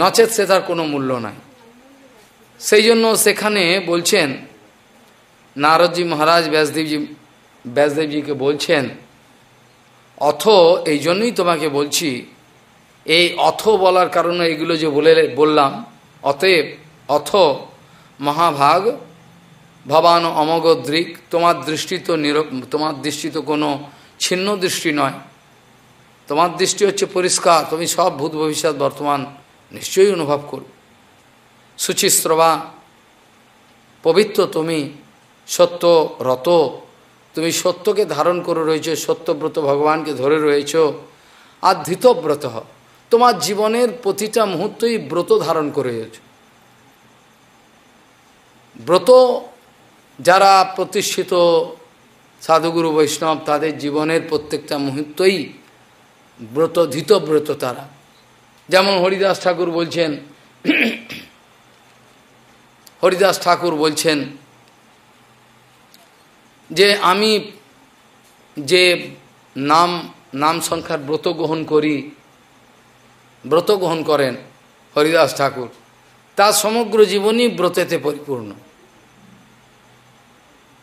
নচেত সে তার কোনো মূল্য নাই সেই জন্য সেখানে বলছেন নারদজি মহারাজ ব্যাসদেবজি ব্যাসদেবজিকে বলছেন অথ এই জন্যই তোমাকে বলছি এই অথ বলার কারণে এগুলো যে বলে বললাম অতএব অথ মহাভাগ ভবান অমগদ্রিক তোমার দৃষ্টি তো নির তোমার দৃষ্টি তো কোনো ছিন্ন দৃষ্টি নয় তোমার দৃষ্টি হচ্ছে পরিষ্কার তুমি সব ভূত ভবিষ্যৎ বর্তমান নিশ্চয়ই অনুভব করো সুচিস্রবা পবিত্র তুমি সত্য রত তুমি সত্যকে ধারণ করে রয়েছ সত্যব্রত ভগবানকে ধরে রয়েছ আর ধৃতব্রত তোমার জীবনের প্রতিটা মুহূর্তই ব্রত ধারণ করে রয়েছ ব্রত যারা প্রতিষ্ঠিত সাধুগুরু বৈষ্ণব তাদের জীবনের প্রত্যেকটা মুহূর্তই ব্রত ধৃতব্রত তারা যেমন হরিদাস ঠাকুর বলছেন হরিদাস ঠাকুর বলছেন যে আমি যে নাম নাম সংখ্যার ব্রত গ্রহণ করি ব্রত গ্রহণ করেন হরিদাস ঠাকুর তার সমগ্র জীবনই ব্রতেতে পরিপূর্ণ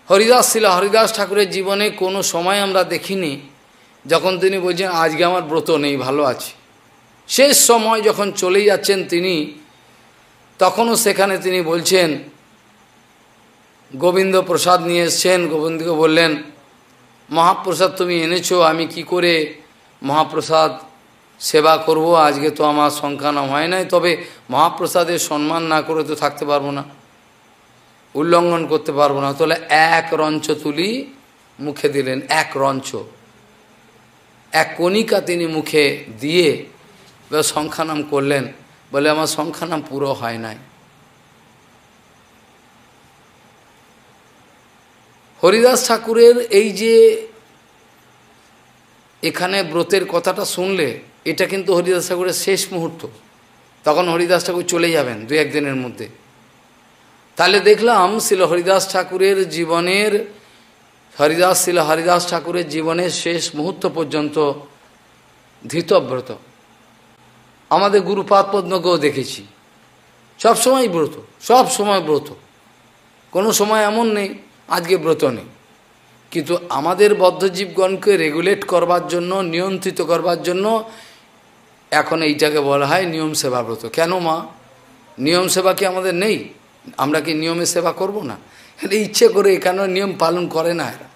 হরিদাস ছিল হরিদাস ঠাকুরের জীবনে কোনো সময় আমরা দেখিনি যখন তিনি বলছেন আজকে আমার ব্রত নেই ভালো আছি শেষ সময় যখন চলে যাচ্ছেন তিনি তখনও সেখানে তিনি বলছেন গোবিন্দ প্রসাদ নিয়ে এসছেন গোবিন্দকে বললেন মহাপ্রসাদ তুমি এনেছো আমি কি করে মহাপ্রসাদ সেবা করব আজকে তো আমার সংখ্যা নাম হয় নাই তবে মহাপ্রসাদের সম্মান না করে তো থাকতে পারবো না উল্লঙ্ঘন করতে পারবো না তাহলে এক রঞ্চ তুলি মুখে দিলেন এক রঞ্চ এক কণিকা তিনি মুখে দিয়ে সংখ্যানাম করলেন বলে আমার সংখ্যানাম পুরো হয় নাই হরিদাস ঠাকুরের এই যে এখানে ব্রতের কথাটা শুনলে এটা কিন্তু হরিদাস ঠাকুরের শেষ মুহূর্ত তখন হরিদাস ঠাকুর চলে যাবেন দু একদিনের মধ্যে তাহলে দেখলাম শিল হরিদাস ঠাকুরের জীবনের হরিদাস শিল হরিদাস ঠাকুরের জীবনের শেষ মুহূর্ত পর্যন্ত ধৃতব্রত আমাদের গুরুপাত পদ্মকেও দেখেছি সব সময় ব্রত সব সময় ব্রত কোনো সময় এমন নেই আজকে ব্রত নেই কিন্তু আমাদের বদ্ধজীবগণকে রেগুলেট করবার জন্য নিয়ন্ত্রিত করবার জন্য এখন এইটাকে বলা হয় নিয়ম সেবা ব্রত কেন মা নিয়ম সেবা কি আমাদের নেই আমরা কি নিয়মে সেবা করব না ইচ্ছে করে কেন নিয়ম পালন করে না এরা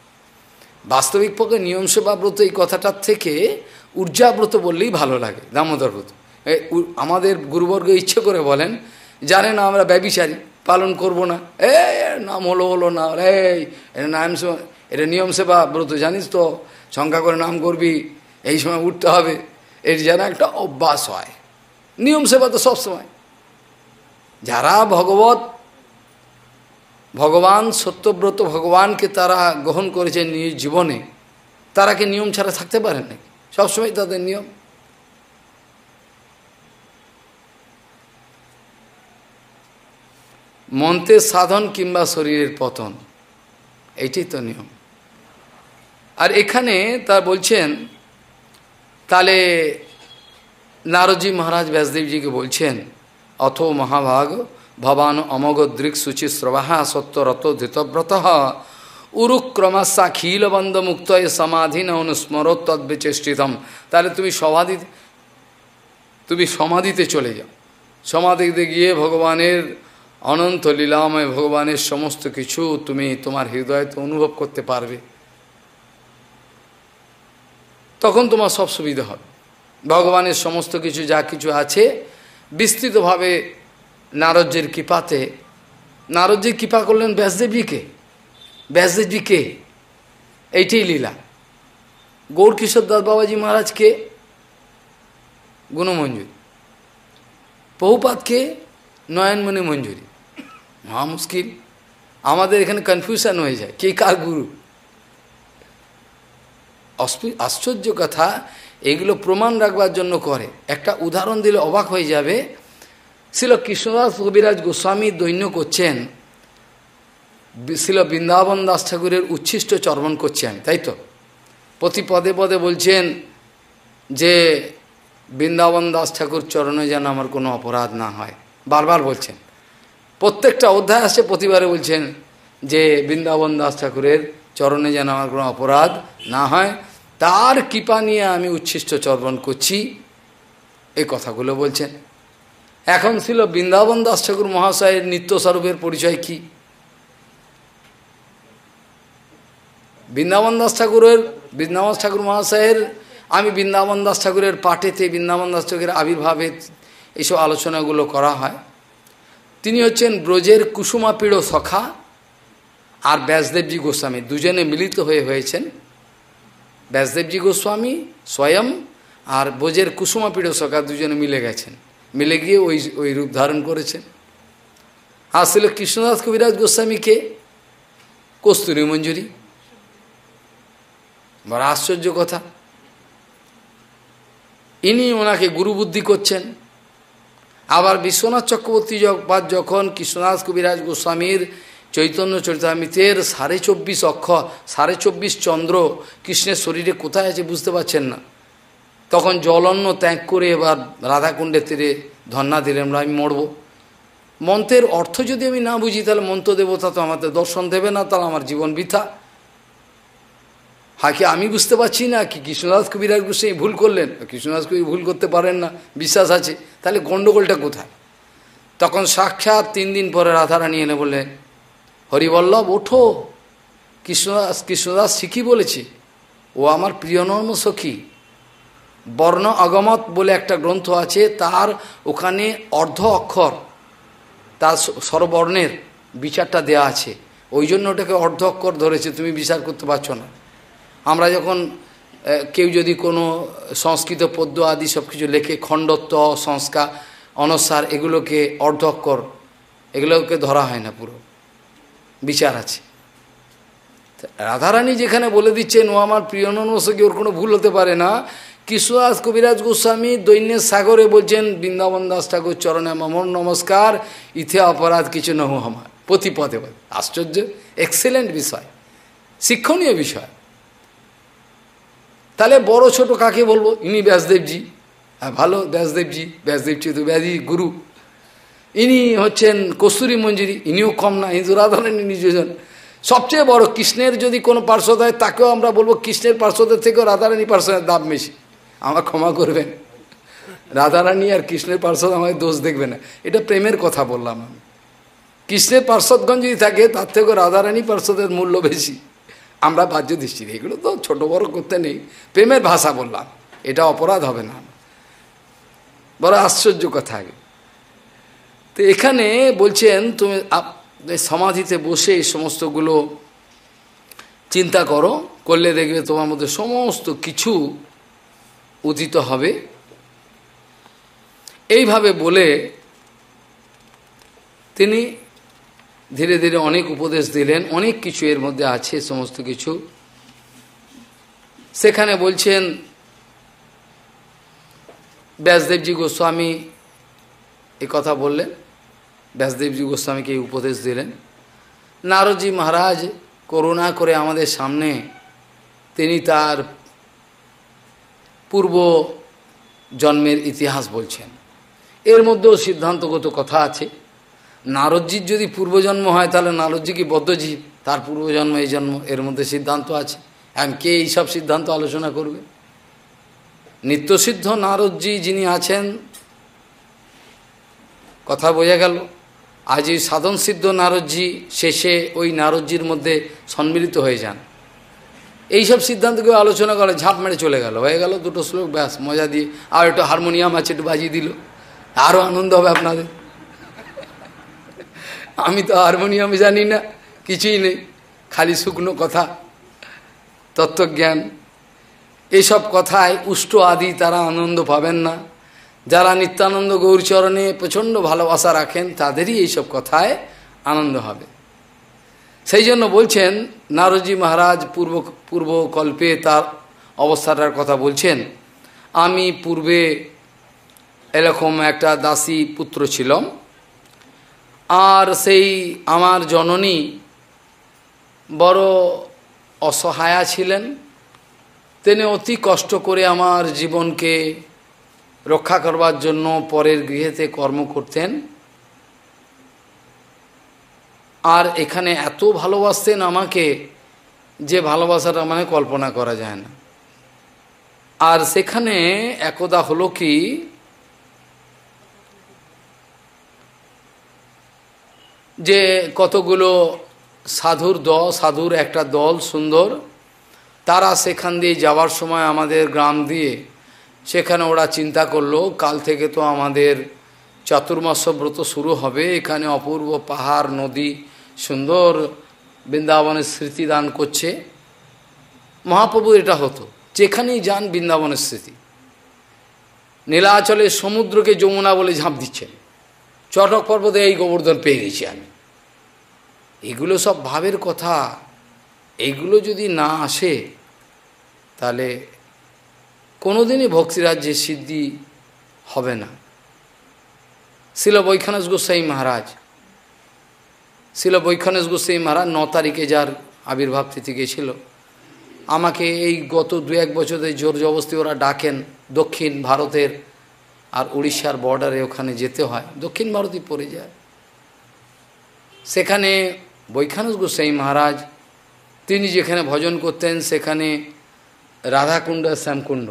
বাস্তবিক পক্ষে নিয়ম সেবা ব্রত এই কথাটার থেকে ঊর্জাব্রত বললেই ভালো লাগে দামোদর ব্রত আমাদের গুরুবর্গ ইচ্ছে করে বলেন জানেন আমরা ব্যবিচারী পালন করব না এ নাম হলো হলো না রে এটা নাম এটা নিয়ম সেবা ব্রত জানিস তো সংখ্যা করে নাম করবি এই সময় উঠতে হবে এর যেন একটা অভ্যাস হয় নিয়ম সেবা তো সবসময় যারা ভগবত ভগবান সত্যব্রত ভগবানকে তারা গ্রহণ করেছে নিজ জীবনে তারা কি নিয়ম ছাড়া থাকতে পারেন নাকি সবসময় তাদের নিয়ম মন্ত্রের সাধন কিংবা শরীরের পতন এটাই তো নিয়ম আর এখানে তার বলছেন তাহলে নারদজি মহারাজ ব্যাসদেবজিকে বলছেন অথ মহাভাগ ভবান দৃক সূচি শ্রবাহা সত্যরত ধৃতব্রত উরুক্রমাশাখীল বন্ধ মুক্ত এ সমাধীন অনুস্মর তদ্বিচেষ্টিতম তাহলে তুমি সমাধি তুমি সমাধিতে চলে যাও সমাধিতে গিয়ে ভগবানের অনন্ত লীলাময় ভগবানের সমস্ত কিছু তুমি তোমার হৃদয়তে অনুভব করতে পারবে তখন তোমার সব সুবিধা হবে ভগবানের সমস্ত কিছু যা কিছু আছে বিস্তৃতভাবে নারজ্যের কৃপাতে নারজ্যের কৃপা করলেন ব্যাসদেবীকে কে এইটাই লীলা গৌরকিশোর দাস বাবাজি মহারাজকে গুণমঞ্জুরি বহুপাতকে নয়নমণি মঞ্জুরি মহা মুশকিল আমাদের এখানে কনফিউশন হয়ে যায় কে কার গুরু আশ্চর্য কথা এগুলো প্রমাণ রাখবার জন্য করে একটা উদাহরণ দিলে অবাক হয়ে যাবে ছিল কৃষ্ণদাস কবিরাজ গোস্বামী দৈন্য করছেন ছিল বৃন্দাবন দাস ঠাকুরের উচ্ছিষ্ট চর্বণ করছেন তাই তো প্রতি পদে পদে বলছেন যে বৃন্দাবন দাস ঠাকুর চরণে যেন আমার কোনো অপরাধ না হয় বারবার বলছেন প্রত্যেকটা অধ্যায় আসছে প্রতিবারে বলছেন যে বৃন্দাবন দাস ঠাকুরের চরণে যেন আমার কোনো অপরাধ না হয় তার কৃপা নিয়ে আমি উচ্ছিষ্ট চর্বণ করছি এই কথাগুলো বলছেন এখন ছিল বৃন্দাবন দাস ঠাকুর মহাশয়ের নিত্যস্বরূপের পরিচয় কি বৃন্দাবন দাস ঠাকুরের বৃন্দাবন ঠাকুর মহাশয়ের আমি বৃন্দাবন দাস ঠাকুরের পাঠেতে বৃন্দাবন দাস ঠাকুরের আবির্ভাবে এইসব আলোচনাগুলো করা হয় তিনি হচ্ছেন ব্রজের কুসুমাপিড় সখা আর ব্যাসদেবজি গোস্বামী দুজনে মিলিত হয়ে হয়েছেন ব্যাসদেবজি গোস্বামী স্বয়ং আর ব্রজের কুসুমাপীড় সখা দুজনে মিলে গেছেন মিলে গিয়ে ওই ওই রূপ ধারণ করেছেন আর ছিল কৃষ্ণদাস কবিরাজ গোস্বামীকে কস্তুরী মঞ্জুরি বড় আশ্চর্য কথা ইনি ওনাকে গুরুবুদ্ধি করছেন আবার বিশ্বনাথ চক্রবর্তী পাঠ যখন কৃষ্ণনাথ কবিরাজ গোস্বামীর চৈতন্য চরিতামিতের সাড়ে চব্বিশ অক্ষর সাড়ে চব্বিশ চন্দ্র কৃষ্ণের শরীরে কোথায় আছে বুঝতে পারছেন না তখন জলন্য ত্যাগ করে এবার রাধাকুণ্ডের তীরে ধন্না দিলেন আমি মরব মন্ত্রের অর্থ যদি আমি না বুঝি তাহলে মন্ত্র দেবতা তো আমাদের দর্শন দেবে না তাহলে আমার জীবন বৃথা হ্যাঁ কি আমি বুঝতে পারছি না কি কৃষ্ণদাস কবিরাজ গোস্বামী ভুল করলেন কৃষ্ণদাস কবি ভুল করতে পারেন না বিশ্বাস আছে তাহলে গণ্ডগোলটা কোথায় তখন সাক্ষাৎ তিন দিন পরে রাধারানী এনে বললেন হরিবল্লভ ওঠো কৃষ্ণদাস কৃষ্ণদাস ঠিকই বলেছে ও আমার প্রিয়নর্ম সখী বর্ণ আগমত বলে একটা গ্রন্থ আছে তার ওখানে অর্ধ অক্ষর তার স্বরবর্ণের বিচারটা দেয়া আছে ওই জন্য ওটাকে অর্ধ অক্ষর ধরেছে তুমি বিচার করতে পারছো না আমরা যখন কেউ যদি কোনো সংস্কৃত পদ্য আদি সব কিছু লেখে খণ্ডত্ব সংস্কার অনসার এগুলোকে অর্ধক্ষর এগুলোকে ধরা হয় না পুরো বিচার আছে রাধারানী যেখানে বলে দিচ্ছেন ও আমার প্রিয় কি ওর কোনো ভুল হতে পারে না কিশোরাজ কবিরাজ গোস্বামী দৈন্যের সাগরে বলছেন বৃন্দাবন দাস ঠাকুর চরণে মমন নমস্কার ইথে অপরাধ কিছু নহু আমার প্রতি পদে পদে আশ্চর্য এক্সেলেন্ট বিষয় শিক্ষণীয় বিষয় তাহলে বড় ছোট কাকে বলবো ইনি ব্যাসদেবজি হ্যাঁ ভালো ব্যাসদেবজি ব্যাসদেবজি তো ব্যাধি গুরু ইনি হচ্ছেন কস্তুরী মঞ্জুরি ইনিও কম না হিন্দু রাধারণ ইনি যোজন সবচেয়ে বড় কৃষ্ণের যদি কোনো পার্শ্বদ হয় তাকেও আমরা বলবো কৃষ্ণের পার্শ্বদের থেকেও রাধারানী পার্শ্বদের দাম বেশি আমার ক্ষমা করবেন রাধারানী আর কৃষ্ণের পার্শ্বদ আমাকে দোষ দেখবে না এটা প্রেমের কথা বললাম আমি কৃষ্ণের পার্শ্বদগঞ্জ যদি থাকে তার থেকেও রাধারানী পার্শ্বদের মূল্য বেশি আমরা বাহ্য দিচ্ছি এগুলো তো ছোট বড় করতে নেই প্রেমের ভাষা বললাম এটা অপরাধ হবে না বড় আশ্চর্য কথা আগে তো এখানে বলছেন তুমি সমাধিতে বসে এই সমস্তগুলো চিন্তা করো করলে দেখবে তোমার মধ্যে সমস্ত কিছু উদিত হবে এইভাবে বলে তিনি ধীরে ধীরে অনেক উপদেশ দিলেন অনেক কিছু এর মধ্যে আছে সমস্ত কিছু সেখানে বলছেন ব্যাসদেবজী গোস্বামী এ কথা বললেন ব্যাসদেবজী গোস্বামীকে উপদেশ দিলেন নারদজি মহারাজ করুণা করে আমাদের সামনে তিনি তার পূর্ব জন্মের ইতিহাস বলছেন এর মধ্যেও সিদ্ধান্তগত কথা আছে নারজ্জির যদি পূর্বজন্ম হয় তাহলে নারজ্জি কি বদ্ধজীব তার পূর্বজন্ম এই জন্ম এর মধ্যে সিদ্ধান্ত আছে এখন কে এইসব সিদ্ধান্ত আলোচনা করবে নিত্যসিদ্ধ নারজ্জি যিনি আছেন কথা বোঝা গেল আজ এই সাধন সিদ্ধ নারজ্জি শেষে ওই নারজ্জির মধ্যে সম্মিলিত হয়ে যান এইসব সিদ্ধান্তকে আলোচনা করে ঝাঁপ মেরে চলে গেল হয়ে গেল দুটো শ্লোক ব্যাস মজা দিয়ে আর একটু হারমোনিয়াম আছে একটু বাজিয়ে দিল আরও আনন্দ হবে আপনাদের আমি তো হারমোনিয়াম জানি না কিছুই নেই খালি শুকনো কথা তত্ত্বজ্ঞান এইসব কথায় উষ্ট আদি তারা আনন্দ পাবেন না যারা নিত্যানন্দ গৌরচরণে প্রচণ্ড ভালোবাসা রাখেন তাদেরই এইসব কথায় আনন্দ হবে সেই জন্য বলছেন নারজি মহারাজ পূর্ব পূর্বকল্পে তার অবস্থাটার কথা বলছেন আমি পূর্বে এরকম একটা দাসী পুত্র ছিলাম আর সেই আমার জননী বড় অসহায়া ছিলেন তিনি অতি কষ্ট করে আমার জীবনকে রক্ষা করবার জন্য পরের গৃহেতে কর্ম করতেন আর এখানে এত ভালোবাসতেন আমাকে যে ভালোবাসাটা মানে কল্পনা করা যায় না আর সেখানে একদা হলো কি যে কতগুলো সাধুর দল সাধুর একটা দল সুন্দর তারা সেখান দিয়ে যাওয়ার সময় আমাদের গ্রাম দিয়ে সেখানে ওরা চিন্তা করলো কাল থেকে তো আমাদের চতুর্মাস ব্রত শুরু হবে এখানে অপূর্ব পাহাড় নদী সুন্দর বৃন্দাবনের স্মৃতি দান করছে মহাপ্রভু এটা হতো যেখানেই যান বৃন্দাবনের স্মৃতি নীলাচলে সমুদ্রকে যমুনা বলে ঝাঁপ দিচ্ছেন চটক পর্বতে এই গোবর্ধন পেয়ে গেছি আমি এগুলো সব ভাবের কথা এইগুলো যদি না আসে তাহলে কোনোদিনই ভক্তিরাজ্যের সিদ্ধি হবে না শিল বৈখানেশ গোসাই মহারাজ শিল বৈখানেশ গোসাই মহারাজ ন তারিখে যার আবির্ভাব তিথি গেছিল আমাকে এই গত দু এক বছরে জোর জবস্তি ওরা ডাকেন দক্ষিণ ভারতের আর উড়িষ্যার বর্ডারে ওখানে যেতে হয় দক্ষিণ ভারতে পড়ে যায় সেখানে বৈখানুষ গোসাই মহারাজ তিনি যেখানে ভজন করতেন সেখানে রাধাকুণ্ড আর শ্যামকুণ্ড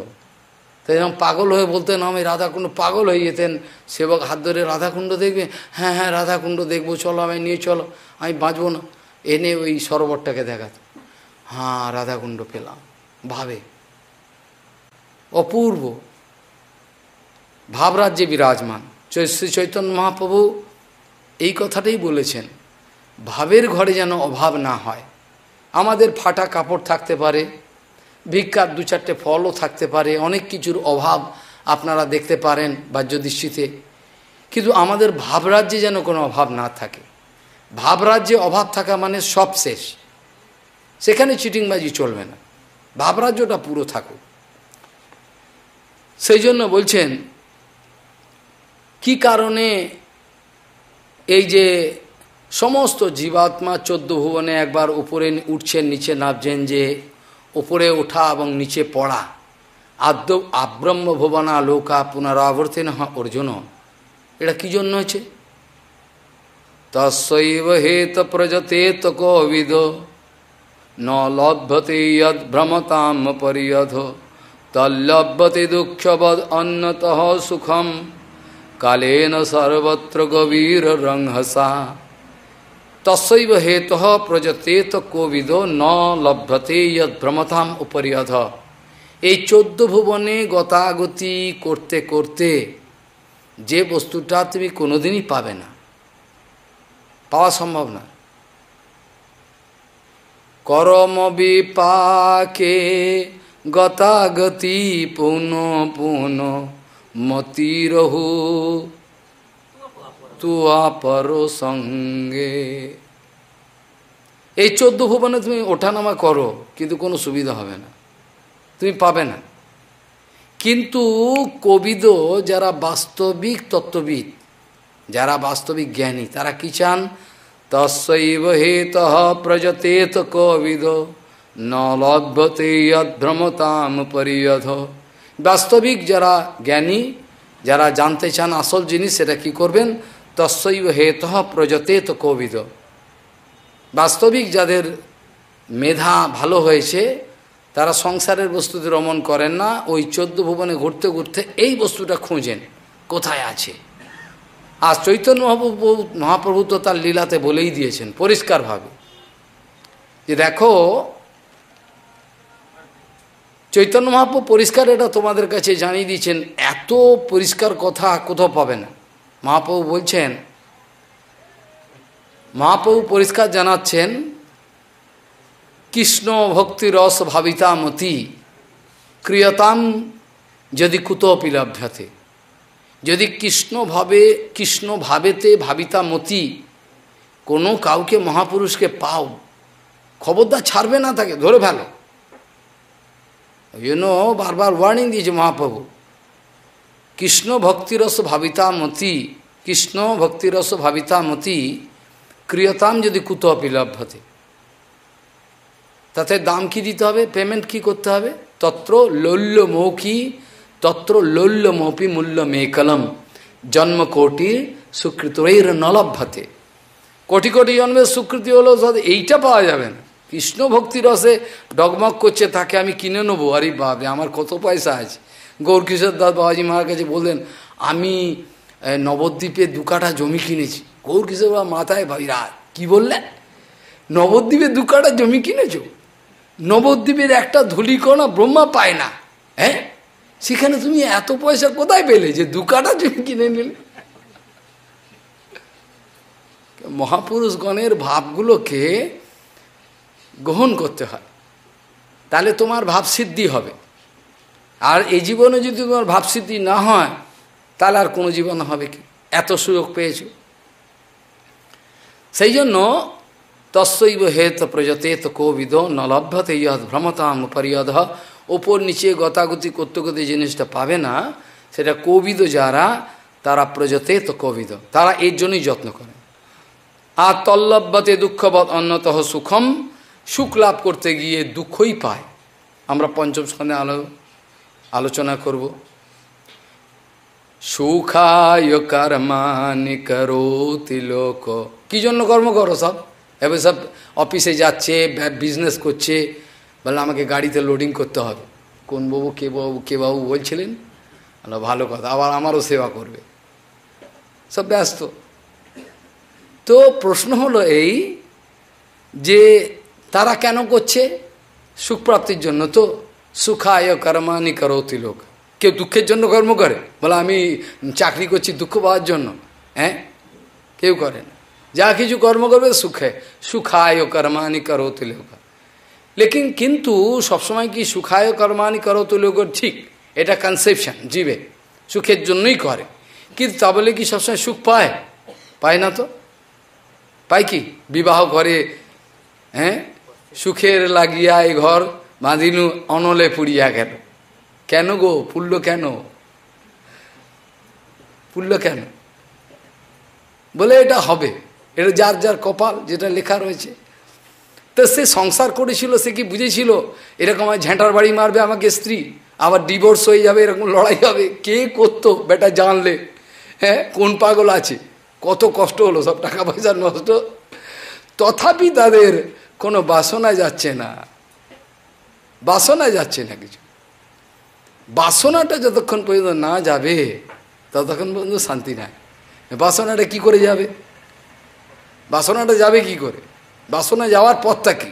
তাই যেমন পাগল হয়ে বলতেন আমি রাধাকুণ্ড পাগল হয়ে যেতেন সেবক হাত ধরে রাধাকুণ্ড দেখবে হ্যাঁ হ্যাঁ রাধাকুণ্ড দেখবো চলো আমি নিয়ে চলো আমি বাঁচবো না এনে ওই সরোবরটাকে দেখাত হ্যাঁ রাধাকুণ্ড পেলাম ভাবে অপূর্ব ভাবরাজ্যে বিরাজমান শ্রী চৈতন্য মহাপ্রভু এই কথাটাই বলেছেন ভাবের ঘরে যেন অভাব না হয় আমাদের ফাটা কাপড় থাকতে পারে ভিক্ষার দু চারটে ফলও থাকতে পারে অনেক কিছুর অভাব আপনারা দেখতে পারেন বাহ্যদৃষ্টিতে কিন্তু আমাদের ভাবরাজ্যে যেন কোনো অভাব না থাকে ভাবরাজ্যে অভাব থাকা মানে সব শেষ সেখানে চিটিংবাজি চলবে না ভাবরাজ্যটা পুরো থাকুক সেই জন্য বলছেন কি কারণে এই যে সমস্ত জীবাত্মা চোদ্দ ভুবনে একবার উপরে উঠছেন নিচে নামছেন যে উপরে ওঠা এবং নিচে পড়া আদ্য আব্রহ্ম ভুবনা লোকা পুনরাবর্তন অর্জুন এটা কি জন্য হয়েছে তৈব হেত প্রজতে তকবিদ ন লভ্যতে ইয় ভ্রমতাম পরিয়ধ তল্লভ্যতে দুঃখবদ অন্যত সুখম কালেন সর্বত্র গভীর রংহসা তসৈব হেত প্রজতেত কোবিদ ন লভ্যতে ইয় ভ্রমথাম উপরিয়ধ এই চোদ্দ ভুবনে গতাগতি করতে করতে যে বস্তুটা তুমি কোনোদিনই পাবে না পাওয়া সম্ভব না করম বিপাকে গতাগতি পুন পুন মতিরহু তুয়া পর সঙ্গে এই চোদ্দ ভুবনে তুমি ওঠানামা করো কিন্তু কোনো সুবিধা হবে না তুমি পাবে না কিন্তু কবিদ যারা বাস্তবিক তত্ত্ববিদ যারা বাস্তবিক জ্ঞানী তারা কি চান তসৈব হেত প্রজতেত কবিদ নলভ্যতে অভ্রমতাম পরিয়ধ বাস্তবিক যারা জ্ঞানী যারা জানতে চান আসল জিনিস সেটা কি করবেন তস্যৈব হেত প্রজতেত কবিদ বাস্তবিক যাদের মেধা ভালো হয়েছে তারা সংসারের বস্তুতে রমণ করেন না ওই চোদ্দ ভুবনে ঘুরতে ঘুরতে এই বস্তুটা খুঁজেন কোথায় আছে আর চৈতন্য মহাপ্রভু মহাপ্রভু তো তার লীলাতে বলেই দিয়েছেন পরিষ্কারভাবে যে দেখো চৈতন্য মহাপ্রভু পরিষ্কার এটা তোমাদের কাছে জানিয়ে দিয়েছেন এত পরিষ্কার কথা কোথাও পাবে না মহাপ্রভু বলছেন মহাপ্রভু পরিষ্কার জানাচ্ছেন কৃষ্ণ ভক্তি রস ভাবিতামতি ক্রিয়তাম যদি কুতপি পিলভ্যাতে যদি কৃষ্ণ ভাবে কৃষ্ণ ভাবেতে মতি কোনো কাউকে মহাপুরুষকে পাও খবরদার ছাড়বে না তাকে ধরে ফেলো You know, Barbar warning this Mahaprabhu. Krishna Bhakti Rasa Bhavita Mati, Krishna Bhakti Rasa Bhavita Mati, Kriyatam Jadi Kuto তাতে দাম কি দিতে হবে পেমেন্ট কি করতে হবে তত্র লৌল্য মৌকি তত্র লৌল্য মৌপি মূল্য মেকলম জন্ম কোটি সুকৃত সুকৃতৈর নলভ্যতে কোটি কোটি জন্মের সুকৃতি হলো এইটা পাওয়া যাবে না কৃষ্ণ ভক্তির রসে ডগমগ করছে তাকে আমি কিনে নেবো আরে বাবে আমার কত পয়সা আছে গৌরকিশোর দাস বাবাজি মার কাছে বললেন আমি নবদ্বীপে দু কাঠা জমি কিনেছি গৌরকিশোর বাবা মাথায় রাত কী বললেন নবদ্বীপে দু কাঠা জমি কিনেছ নবদ্বীপের একটা ধুলিকণা ব্রহ্মা পায় না হ্যাঁ সেখানে তুমি এত পয়সা কোথায় পেলে যে দু কাঠা জমি কিনে নিলে মহাপুরুষগণের ভাবগুলোকে গ্রহণ করতে হয় তাহলে তোমার ভাবসিদ্ধি হবে আর এই জীবনে যদি তোমার ভাবসিদ্ধি না হয় তাহলে আর কোনো জীবন হবে কি এত সুযোগ পেয়েছ সেই জন্য তস্যৈব হেত প্রজতেত কোবিদ নলভ্যতে ইহত ভ্রমতাম পরিয়ধ ওপর নিচে গতাগতি করতে করতে জিনিসটা পাবে না সেটা কোবিদ যারা তারা প্রজতে তো কোবিদ তারা এর জন্যই যত্ন করে আর তল্লভ্যতে দুঃখবৎ অন্যতহ সুখম সুখ লাভ করতে গিয়ে দুঃখই পায় আমরা পঞ্চম স্কন্ধে আলো আলোচনা করব সুখায় কর্মানি করোতি লোক কি জন্য কর্ম করো সব এবার সব অফিসে যাচ্ছে বিজনেস করছে বলে আমাকে গাড়িতে লোডিং করতে হবে কোন বাবু কে বাবু কে বাবু বলছিলেন ভালো কথা আবার আমারও সেবা করবে সব ব্যস্ত তো প্রশ্ন হলো এই যে তারা কেন করছে সুখপ্রাপ্তির জন্য তো সুখায় কর্মানি করতি লোক কেউ দুঃখের জন্য কর্ম করে বলে আমি চাকরি করছি দুঃখ পাওয়ার জন্য হ্যাঁ কেউ করে না যা কিছু কর্ম করবে সুখে সুখায় কর্মানি করতি লোক লেকিন কিন্তু সবসময় কি সুখায় কর্মানি করতি লোক ঠিক এটা কনসেপশন জীবে সুখের জন্যই করে কিন্তু তা বলে কি সবসময় সুখ পায় পায় না তো পায় কি বিবাহ করে হ্যাঁ সুখের লাগিয়া এই ঘর বাঁধিনু অনলে পুড়িয়া কেন কেন গো পুল্ল কেন পুল্ল কেন বলে এটা হবে এটা যার যার কপাল যেটা লেখা রয়েছে তো সে সংসার করেছিল সে কি বুঝেছিল এরকম আমার ঝ্যাঁটার বাড়ি মারবে আমাকে স্ত্রী আবার ডিভোর্স হয়ে যাবে এরকম লড়াই হবে কে করতো বেটা জানলে হ্যাঁ কোন পাগল আছে কত কষ্ট হলো সব টাকা পয়সা নষ্ট তথাপি তাদের কোনো বাসনা যাচ্ছে না বাসনা যাচ্ছে না কিছু বাসনাটা যতক্ষণ পর্যন্ত না যাবে ততক্ষণ পর্যন্ত শান্তি নাই বাসনাটা কি করে যাবে বাসনাটা যাবে কি করে বাসনা যাওয়ার পথটা কি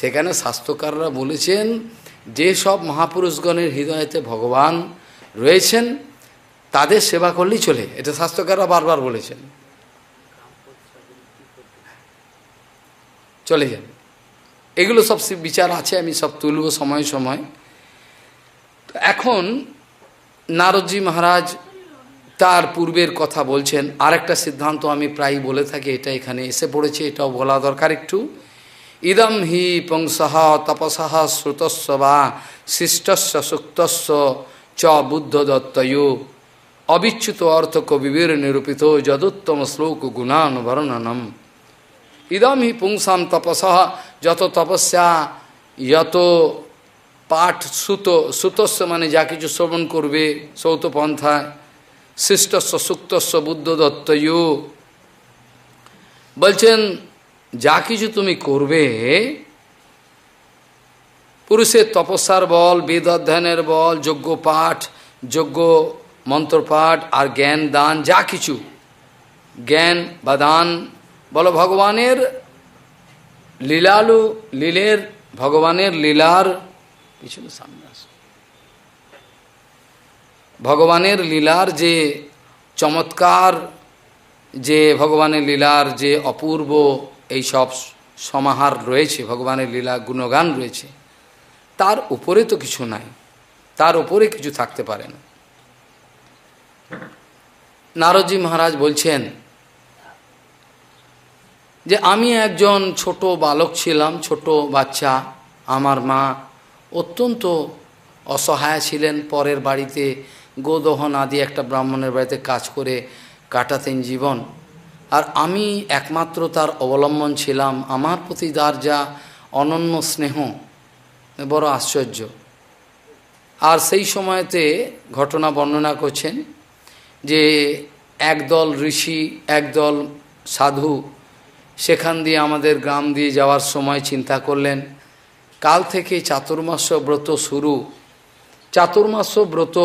সেখানে স্বাস্থ্যকাররা বলেছেন যে সব মহাপুরুষগণের হৃদয়তে ভগবান রয়েছেন তাদের সেবা করলেই চলে এটা স্বাস্থ্যকাররা বারবার বলেছেন চলে যান এগুলো সব বিচার আছে আমি সব তুলব সময় সময় এখন নারদজি মহারাজ তার পূর্বের কথা বলছেন আরেকটা সিদ্ধান্ত আমি প্রায় বলে থাকি এটা এখানে এসে পড়েছে এটাও বলা দরকার একটু ইদম হি পংসহ তপসহ শ্রুতস্ব বা শিষ্টস্ব সুক্তস্য চ বুদ্ধ দত্তয় অবিচ্যুত অর্থ কবিবীর নিরূপিত যদুত্তম শ্লোক গুণানুবর্ণনম ইদম হি পুংসাম তপস যত তপস্যা যত পাঠ সুত সুতস্য মানে যা কিছু শ্রবণ করবে সৌতপন্থায় পন্থায় শিষ্টস্য সুক্তস্য বুদ্ধ দত্তয়ু বলছেন যা কিছু তুমি করবে পুরুষের তপস্যার বল বেদ অধ্যয়নের বল যোগ্য পাঠ যোগ্য মন্ত্রপাঠ আর জ্ঞান দান যা কিছু জ্ঞান বা দান বলো ভগবানের লীলালু লীলের ভগবানের লীলার পিছনে সামনে ভগবানের লীলার যে চমৎকার যে ভগবানের লীলার যে অপূর্ব এই সব সমাহার রয়েছে ভগবানের লীলা গুণগান রয়েছে তার উপরে তো কিছু নাই তার উপরে কিছু থাকতে পারে না নারদজি মহারাজ বলছেন যে আমি একজন ছোট বালক ছিলাম ছোট বাচ্চা আমার মা অত্যন্ত অসহায় ছিলেন পরের বাড়িতে গোদহন আদি একটা ব্রাহ্মণের বাড়িতে কাজ করে কাটাতেন জীবন আর আমি একমাত্র তার অবলম্বন ছিলাম আমার প্রতি তার যা অনন্য স্নেহ বড় আশ্চর্য আর সেই সময়তে ঘটনা বর্ণনা করছেন যে একদল ঋষি একদল সাধু সেখান দিয়ে আমাদের গ্রাম দিয়ে যাওয়ার সময় চিন্তা করলেন কাল থেকে চাতুর্মাস্য ব্রত শুরু চাতুর্মাস্য ব্রত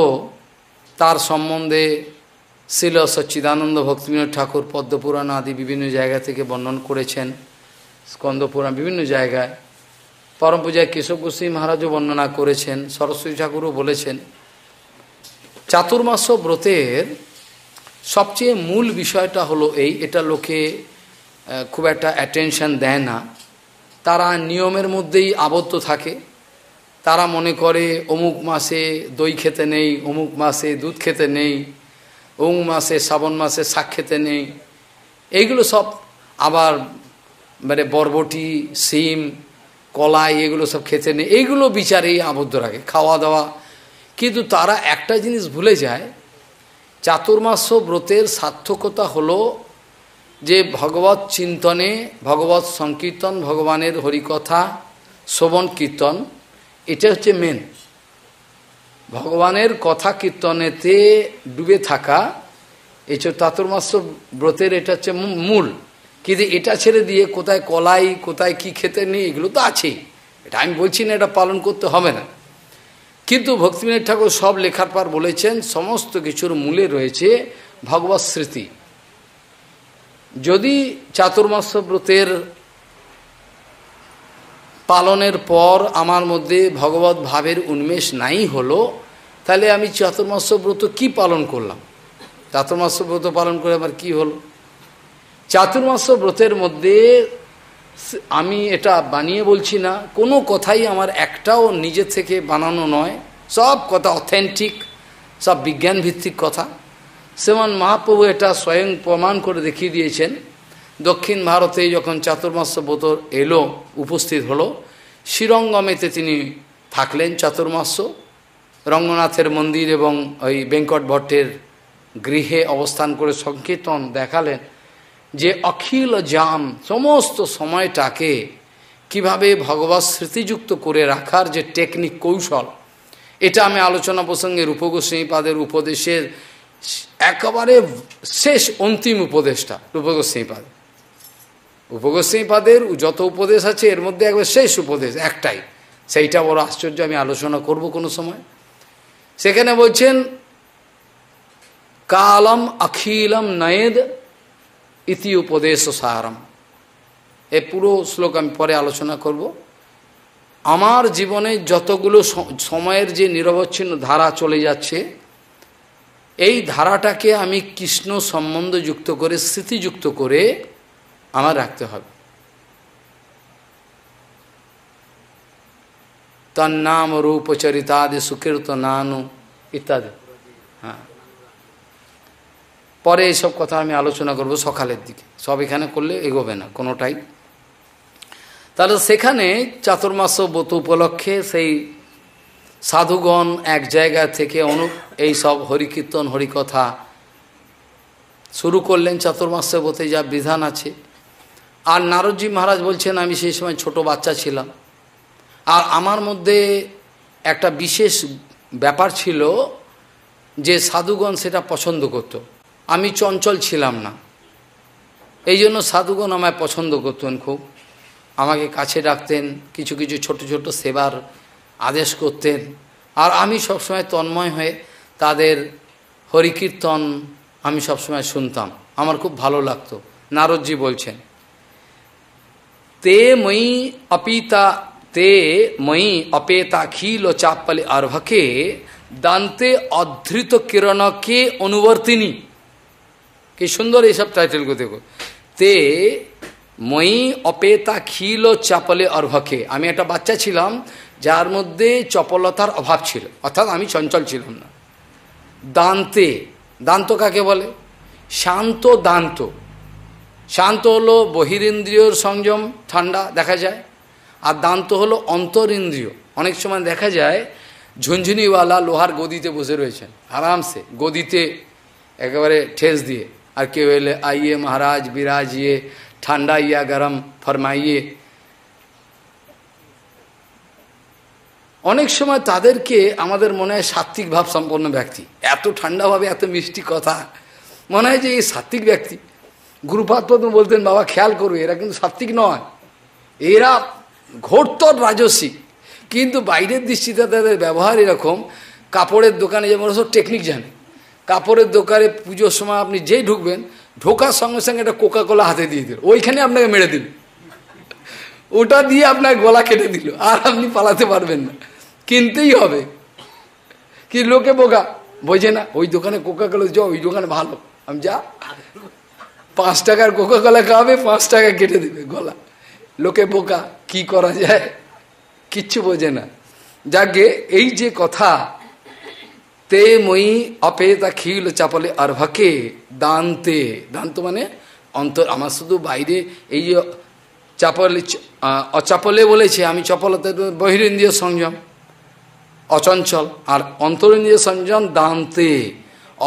তার সম্বন্ধে শিল সচ্চিদানন্দ ভক্তিবিনোদ ঠাকুর পদ্মপুরাণ আদি বিভিন্ন জায়গা থেকে বর্ণন করেছেন স্কন্দপুরাণ বিভিন্ন জায়গায় পরম পূজায় কেশব গোস্বী মহারাজও বর্ণনা করেছেন সরস্বতী ঠাকুরও বলেছেন চাতুর্মাস্য ব্রতের সবচেয়ে মূল বিষয়টা হলো এই এটা লোকে খুব একটা অ্যাটেনশান দেয় না তারা নিয়মের মধ্যেই আবদ্ধ থাকে তারা মনে করে অমুক মাসে দই খেতে নেই অমুক মাসে দুধ খেতে নেই অমুক মাসে শ্রাবণ মাসে শাক খেতে নেই এইগুলো সব আবার মানে বরবটি সিম কলাই এগুলো সব খেতে নেই এইগুলো বিচারেই আবদ্ধ রাখে খাওয়া দাওয়া কিন্তু তারা একটা জিনিস ভুলে যায় চাতুর্মাস ব্রতের সার্থকতা হলো যে ভগবত চিন্তনে ভগবত সংকীর্তন ভগবানের হরিকথা শ্রবণ কীর্তন এটা হচ্ছে মেন ভগবানের কথা কীর্তনেতে ডুবে থাকা এছাড়া চাতুর্মাস্য ব্রতের এটা হচ্ছে মূল কিন্তু এটা ছেড়ে দিয়ে কোথায় কলাই কোথায় কি খেতে নেই এগুলো তো আছেই এটা আমি বলছি না এটা পালন করতে হবে না কিন্তু ভক্তিবিনোদ ঠাকুর সব লেখার পর বলেছেন সমস্ত কিছুর মূলে রয়েছে ভগবত স্মৃতি যদি চাতুর্মাস্য ব্রতের পালনের পর আমার মধ্যে ভগবত ভাবের উন্মেষ নাই হলো তাহলে আমি চাতুর্মাস্য ব্রত কি পালন করলাম চাতুর্মাস্য ব্রত পালন করে আমার কি হলো চাতুর্মাস্য ব্রতের মধ্যে আমি এটা বানিয়ে বলছি না কোনো কথাই আমার একটাও নিজে থেকে বানানো নয় সব কথা অথেন্টিক সব বিজ্ঞান ভিত্তিক কথা শ্রীমান মহাপ্রভু এটা স্বয়ং প্রমাণ করে দেখিয়ে দিয়েছেন দক্ষিণ ভারতে যখন চাতুর্মাস বোতর এলো উপস্থিত হলো শ্রীরঙ্গমেতে তিনি থাকলেন চাতুর্মাস রঙ্গনাথের মন্দির এবং ওই বেঙ্কট ভট্টের গৃহে অবস্থান করে সংকীর্তন দেখালেন যে অখিল জাম সমস্ত সময়টাকে কিভাবে ভগবত স্মৃতিযুক্ত করে রাখার যে টেকনিক কৌশল এটা আমি আলোচনা প্রসঙ্গে রূপগোস্বামীপাদের উপদেশের একেবারে শেষ অন্তিম উপদেশটা উপগোস্বীপাদ উপগোস্বীপাদের যত উপদেশ আছে এর মধ্যে একবার শেষ উপদেশ একটাই সেইটা বড় আশ্চর্য আমি আলোচনা করব কোনো সময় সেখানে বলছেন কালম অখিলম নয়েদ ইতি উপদেশ সারম এ পুরো শ্লোক আমি পরে আলোচনা করব আমার জীবনে যতগুলো সময়ের যে নিরবচ্ছিন্ন ধারা চলে যাচ্ছে এই ধারাটাকে আমি কৃষ্ণ সম্বন্ধ যুক্ত করে স্মৃতিযুক্ত করে আমার রাখতে হবে তার তন্নাম রূপচরিতাদি নানু ইত্যাদি হ্যাঁ পরে এইসব কথা আমি আলোচনা করব সকালের দিকে সব এখানে করলে এগোবে না কোনোটাই তাহলে সেখানে চাতুর্মাস ব্রত উপলক্ষে সেই সাধুগণ এক জায়গা থেকে অনু এই সব হরিকীর্তন হরিকথা শুরু করলেন চাতুর্মাস্য বতে যা বিধান আছে আর নারদজি মহারাজ বলছেন আমি সেই সময় ছোট বাচ্চা ছিলাম আর আমার মধ্যে একটা বিশেষ ব্যাপার ছিল যে সাধুগণ সেটা পছন্দ করত আমি চঞ্চল ছিলাম না এই জন্য সাধুগণ আমায় পছন্দ করতেন খুব আমাকে কাছে ডাকতেন কিছু কিছু ছোট ছোট সেবার আদেশ করতেন আর আমি সবসময় তন্ময় হয়ে তাদের হরিকীর্তন আমি সবসময় শুনতাম আমার খুব ভালো লাগতো নারদজি বলছেন তে মই অপিতা তে মই অপেতা খিল চাপ্পালি অর্ভকে দান্তে অধৃত কিরণকে অনুবর্তিনী কি সুন্দর এইসব টাইটেলগুলো দেখো তে মই অপেতা খিল চাপলে অর্ভকে আমি একটা বাচ্চা ছিলাম যার মধ্যে চপলতার অভাব ছিল অর্থাৎ আমি চঞ্চল ছিলাম না দান্তে দান্ত কাকে বলে শান্ত দান্ত শান্ত হলো বহিরেন্দ্রিয়র সংযম ঠান্ডা দেখা যায় আর দান্ত হলো অন্তরিন্দ্রিয় অনেক সময় দেখা যায় ঝুনঝুনিওয়ালা লোহার গদিতে বসে রয়েছেন আরামসে গদিতে একেবারে ঠেস দিয়ে আর কেউ এলে আইয়ে মহারাজ বিরাজ ইয়ে ঠান্ডা ইয়া গরম ফরমাইয়ে অনেক সময় তাদেরকে আমাদের মনে হয় সাত্বিক ভাব সম্পন্ন ব্যক্তি এত ঠান্ডাভাবে এত মিষ্টি কথা মনে হয় যে এই সাত্ত্বিক ব্যক্তি গুরুপাত গুরুপাত্র বলতেন বাবা খেয়াল করবে এরা কিন্তু সাত্বিক নয় এরা ঘোরতর রাজস্বিক কিন্তু বাইরের দৃষ্টিতে তাদের ব্যবহার এরকম কাপড়ের দোকানে যেমন সব টেকনিক জানে কাপড়ের দোকানে পুজোর সময় আপনি যেই ঢুকবেন ঢোকার সঙ্গে সঙ্গে একটা কোকা কোলা হাতে দিয়ে দিল ওইখানে আপনাকে মেরে দিল ওটা দিয়ে আপনার গলা কেটে দিল আর আপনি পালাতে পারবেন না কিনতেই হবে কি লোকে বোকা বোঝে না ওই দোকানে কোকা কোলা যা ওই দোকানে ভালো আমি যা পাঁচ টাকার কোকা কোলা খাওয়াবে পাঁচ টাকা কেটে দেবে গলা লোকে বোকা কি করা যায় কিচ্ছু বোঝে না যাকে এই যে কথা তে মই অপেতা খিল চাপলে অর্ভকে দান্তে দান্ত মানে অন্তর আমার শুধু বাইরে এই যে চাপলে অচাপলে বলেছে আমি চপলতে বহিরেন্দ্রীয় সংযম অচঞ্চল আর অন্তরেন্দ্রীয় সংযম দান্তে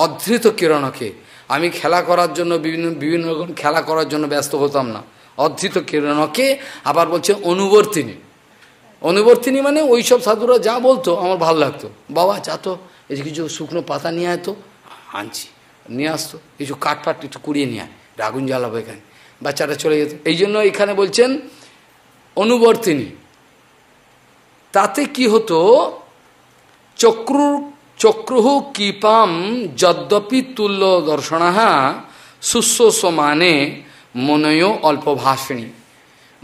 অধৃত কিরণকে আমি খেলা করার জন্য বিভিন্ন বিভিন্ন রকম খেলা করার জন্য ব্যস্ত হতাম না অধৃত কিরণকে আবার বলছে অনুবর্তিনী অনুবর্তিনী মানে ওইসব সাধুরা যা বলতো আমার ভাল লাগতো বাবা চাতো এই যে কিছু শুকনো পাতা নিয়ে আয়তো আনছি নিয়ে আসতো কিছু কাঠফাট একটু কুড়িয়ে নিয়ে আয় রাগুন জ্বালাবো এখানে বাচ্চাটা চলে যেত এই জন্য এখানে বলছেন অনুবর্তিনী তাতে কি হতো চক্রু চক্রুহ কৃপাম যদ্যপি তুল্য দর্শনাহা সুস্ব সমানে মনয় অল্পভাষিণী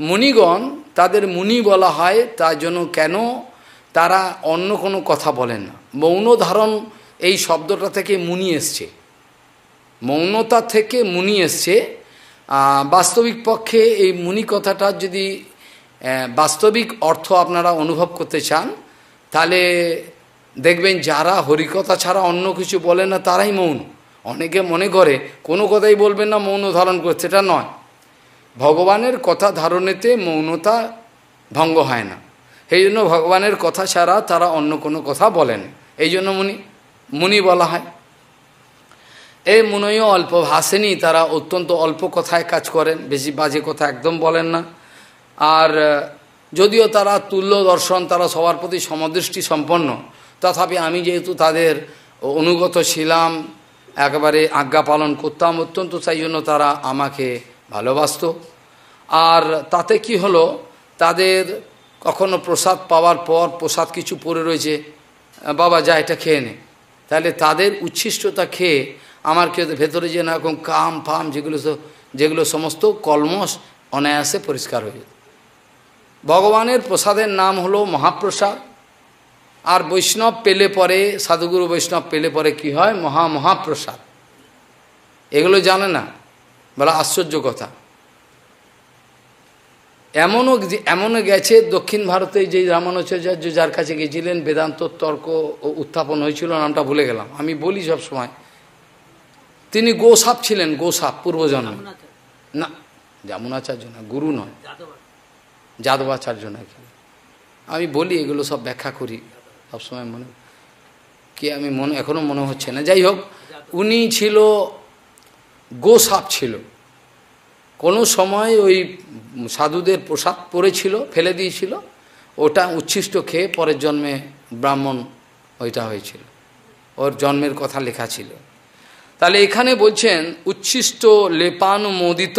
মুনিগণ তাদের মুনি বলা হয় তার জন্য কেন তারা অন্য কোনো কথা বলেন না মৌন ধারণ এই শব্দটা থেকে মুনি এসছে মৌনতা থেকে মুনি এসছে বাস্তবিক পক্ষে এই মুনি কথাটা যদি বাস্তবিক অর্থ আপনারা অনুভব করতে চান তাহলে দেখবেন যারা হরিকথা ছাড়া অন্য কিছু বলে না তারাই মৌন অনেকে মনে করে কোনো কথাই বলবেন না মৌন ধারণ করছে এটা নয় ভগবানের কথা ধারণেতে মৌনতা ভঙ্গ হয় না সেই জন্য ভগবানের কথা ছাড়া তারা অন্য কোনো কথা বলেন এই জন্য মুনি মুনি বলা হয় এই মুনিও অল্প ভাসেনি তারা অত্যন্ত অল্প কথায় কাজ করেন বেশি বাজে কথা একদম বলেন না আর যদিও তারা তুল্য দর্শন তারা সবার প্রতি সমদৃষ্টি সম্পন্ন তথাপি আমি যেহেতু তাদের অনুগত ছিলাম একবারে আজ্ঞা পালন করতাম অত্যন্ত তাই জন্য তারা আমাকে ভালোবাসত আর তাতে কি হলো তাদের কখনো প্রসাদ পাওয়ার পর প্রসাদ কিছু পড়ে রয়েছে বাবা যা এটা খেয়ে নে তাহলে তাদের উচ্ছিষ্টতা খেয়ে আমার কেউ ভেতরে যে রকম কাম ফাম যেগুলো যেগুলো সমস্ত কলমস অনায়াসে পরিষ্কার হয়ে যেত ভগবানের প্রসাদের নাম হলো মহাপ্রসাদ আর বৈষ্ণব পেলে পরে সাধুগুরু বৈষ্ণব পেলে পরে কি হয় মহা মহাপ্রসাদ এগুলো জানে না বলা আশ্চর্য কথা এমনও এমনও গেছে দক্ষিণ ভারতে যে রামানুচার্য যার কাছে গেছিলেন বেদান্ত তর্ক উত্থাপন হয়েছিল নামটা ভুলে গেলাম আমি বলি সব সময় তিনি গোসাপ ছিলেন গোসাপ পূর্বজন্ম না যামুনাচার্য না গুরু নয় যাদবাচার্য নাকি আমি বলি এগুলো সব ব্যাখ্যা করি সবসময় মনে কি আমি মনে এখনও মনে হচ্ছে না যাই হোক উনি ছিল গোসাপ ছিল কোনো সময় ওই সাধুদের প্রসাদ পড়েছিল ফেলে দিয়েছিল ওটা উচ্ছিষ্ট খেয়ে পরের জন্মে ব্রাহ্মণ ওইটা হয়েছিল ওর জন্মের কথা লেখা ছিল তাহলে এখানে বলছেন উচ্ছিষ্ট লেপানুমোদিত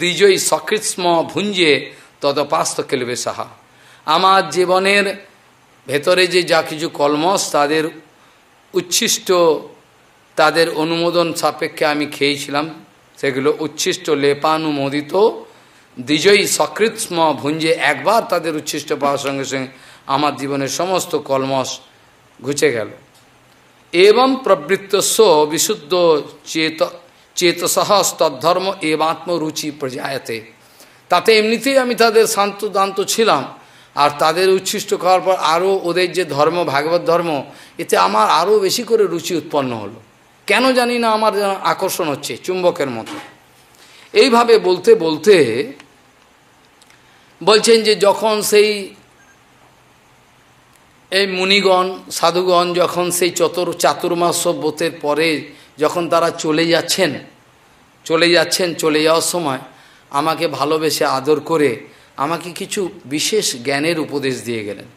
দ্বিজয়ী সকৃষ্ম ভুঞ্জে তদপাস্ত কেলবে সাহা আমার জীবনের ভেতরে যে যা কিছু কলমস তাদের উচ্ছিষ্ট তাদের অনুমোদন সাপেক্ষে আমি খেয়েছিলাম সেগুলো উচ্ছিষ্ট লেপানুমোদিত দ্বিজয়ী সকৃৎস্ম ভুঞ্জে একবার তাদের উচ্ছিষ্ট পাওয়ার সঙ্গে সঙ্গে আমার জীবনের সমস্ত কলমস ঘুচে গেল এবং প্রবৃত্ত বিশুদ্ধ চেত চেতসহ তদ্ধর্ম এবাত্মরুচি প্রজায়তে তাতে এমনিতেই আমি তাদের শান্ত দান্ত ছিলাম আর তাদের উচ্ছিষ্ট করার পর আরও ওদের যে ধর্ম ভাগবত ধর্ম এতে আমার আরও বেশি করে রুচি উৎপন্ন হলো কেন জানি না আমার যেন আকর্ষণ হচ্ছে চুম্বকের মতো এইভাবে বলতে বলতে বলছেন যে যখন সেই এই মুনিগণ সাধুগণ যখন সেই চতুর চাতুর্মাস বোতের পরে যখন তারা চলে যাচ্ছেন চলে যাচ্ছেন চলে যাওয়ার সময় আমাকে ভালোবেসে আদর করে আমাকে কিছু বিশেষ জ্ঞানের উপদেশ দিয়ে গেলেন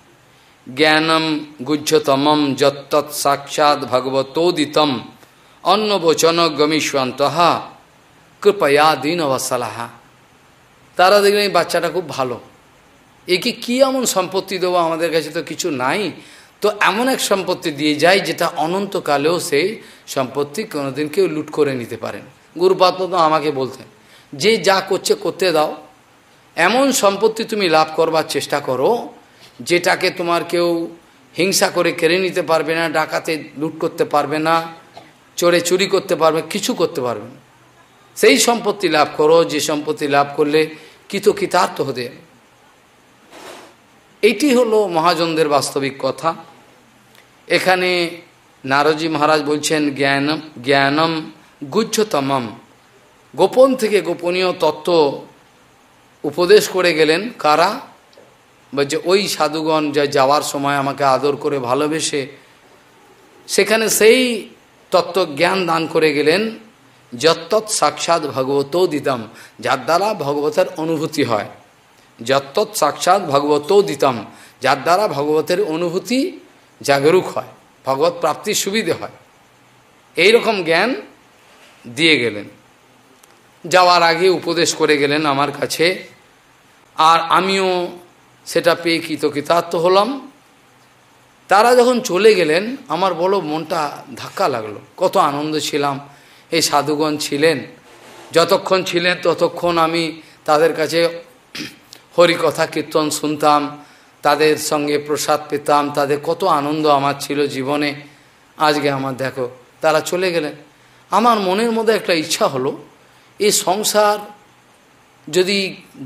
জ্ঞানম গুহ্যতমম যত্তৎ সাক্ষাৎ ভগবতোদিতম অন্ন বচন গমিষ্বন্তহা কৃপয়া দিন অবসালাহা তারা দেখলেন এই বাচ্চাটা খুব ভালো একে কি এমন সম্পত্তি দেবো আমাদের কাছে তো কিছু নাই তো এমন এক সম্পত্তি দিয়ে যায় যেটা অনন্তকালেও সেই সম্পত্তি কোনোদিন কেউ লুট করে নিতে পারেন গুরুপাত আমাকে বলতেন যে যা করছে করতে দাও এমন সম্পত্তি তুমি লাভ করবার চেষ্টা করো যেটাকে তোমার কেউ হিংসা করে কেড়ে নিতে পারবে না ডাকাতে লুট করতে পারবে না চোরে চুরি করতে পারবে কিছু করতে পারবে না সেই সম্পত্তি লাভ করো যে সম্পত্তি লাভ করলে কৃতকৃতার্থ হতে এটি হলো মহাজনদের বাস্তবিক কথা এখানে নারজি মহারাজ বলছেন জ্ঞানম জ্ঞানম গুজ্জতমম গোপন থেকে গোপনীয় তত্ত্ব উপদেশ করে গেলেন কারা যে ওই সাধুগণ যা যাওয়ার সময় আমাকে আদর করে ভালোবেসে সেখানে সেই তত্ত্বজ্ঞান দান করে গেলেন যত্তৎ সাক্ষাৎ ভগবত দিতাম যার দ্বারা ভগবতের অনুভূতি হয় যত্তৎ সাক্ষাৎ ভগবত দিতাম যার দ্বারা ভগবতের অনুভূতি জাগরুক হয় ভগবত প্রাপ্তির সুবিধে হয় এই রকম জ্ঞান দিয়ে গেলেন যাওয়ার আগে উপদেশ করে গেলেন আমার কাছে আর আমিও সেটা পেয়ে কৃতকৃতার্থ হলাম তারা যখন চলে গেলেন আমার বলো মনটা ধাক্কা লাগলো কত আনন্দ ছিলাম এই সাধুগণ ছিলেন যতক্ষণ ছিলেন ততক্ষণ আমি তাদের কাছে হরিকথা কীর্তন শুনতাম তাদের সঙ্গে প্রসাদ পেতাম তাদের কত আনন্দ আমার ছিল জীবনে আজকে আমার দেখো তারা চলে গেলেন আমার মনের মধ্যে একটা ইচ্ছা হলো এই সংসার যদি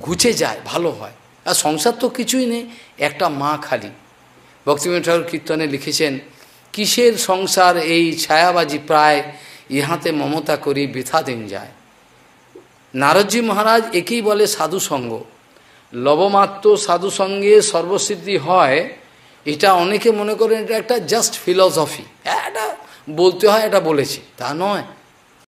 ঘুচে যায় ভালো হয় আর সংসার তো কিছুই নেই একটা মা খালি ভক্তিবিনোদ ঠাকুর কীর্তনে লিখেছেন কিসের সংসার এই ছায়াবাজি প্রায় ইহাতে মমতা করি বৃথা দিন যায় নারদজি মহারাজ একেই বলে সাধু সঙ্গ লবমাত্র সাধু সঙ্গে সর্বসিদ্ধি হয় এটা অনেকে মনে করেন এটা একটা জাস্ট হ্যাঁ, ফিলসফি এটা বলতে হয় এটা বলেছি তা নয়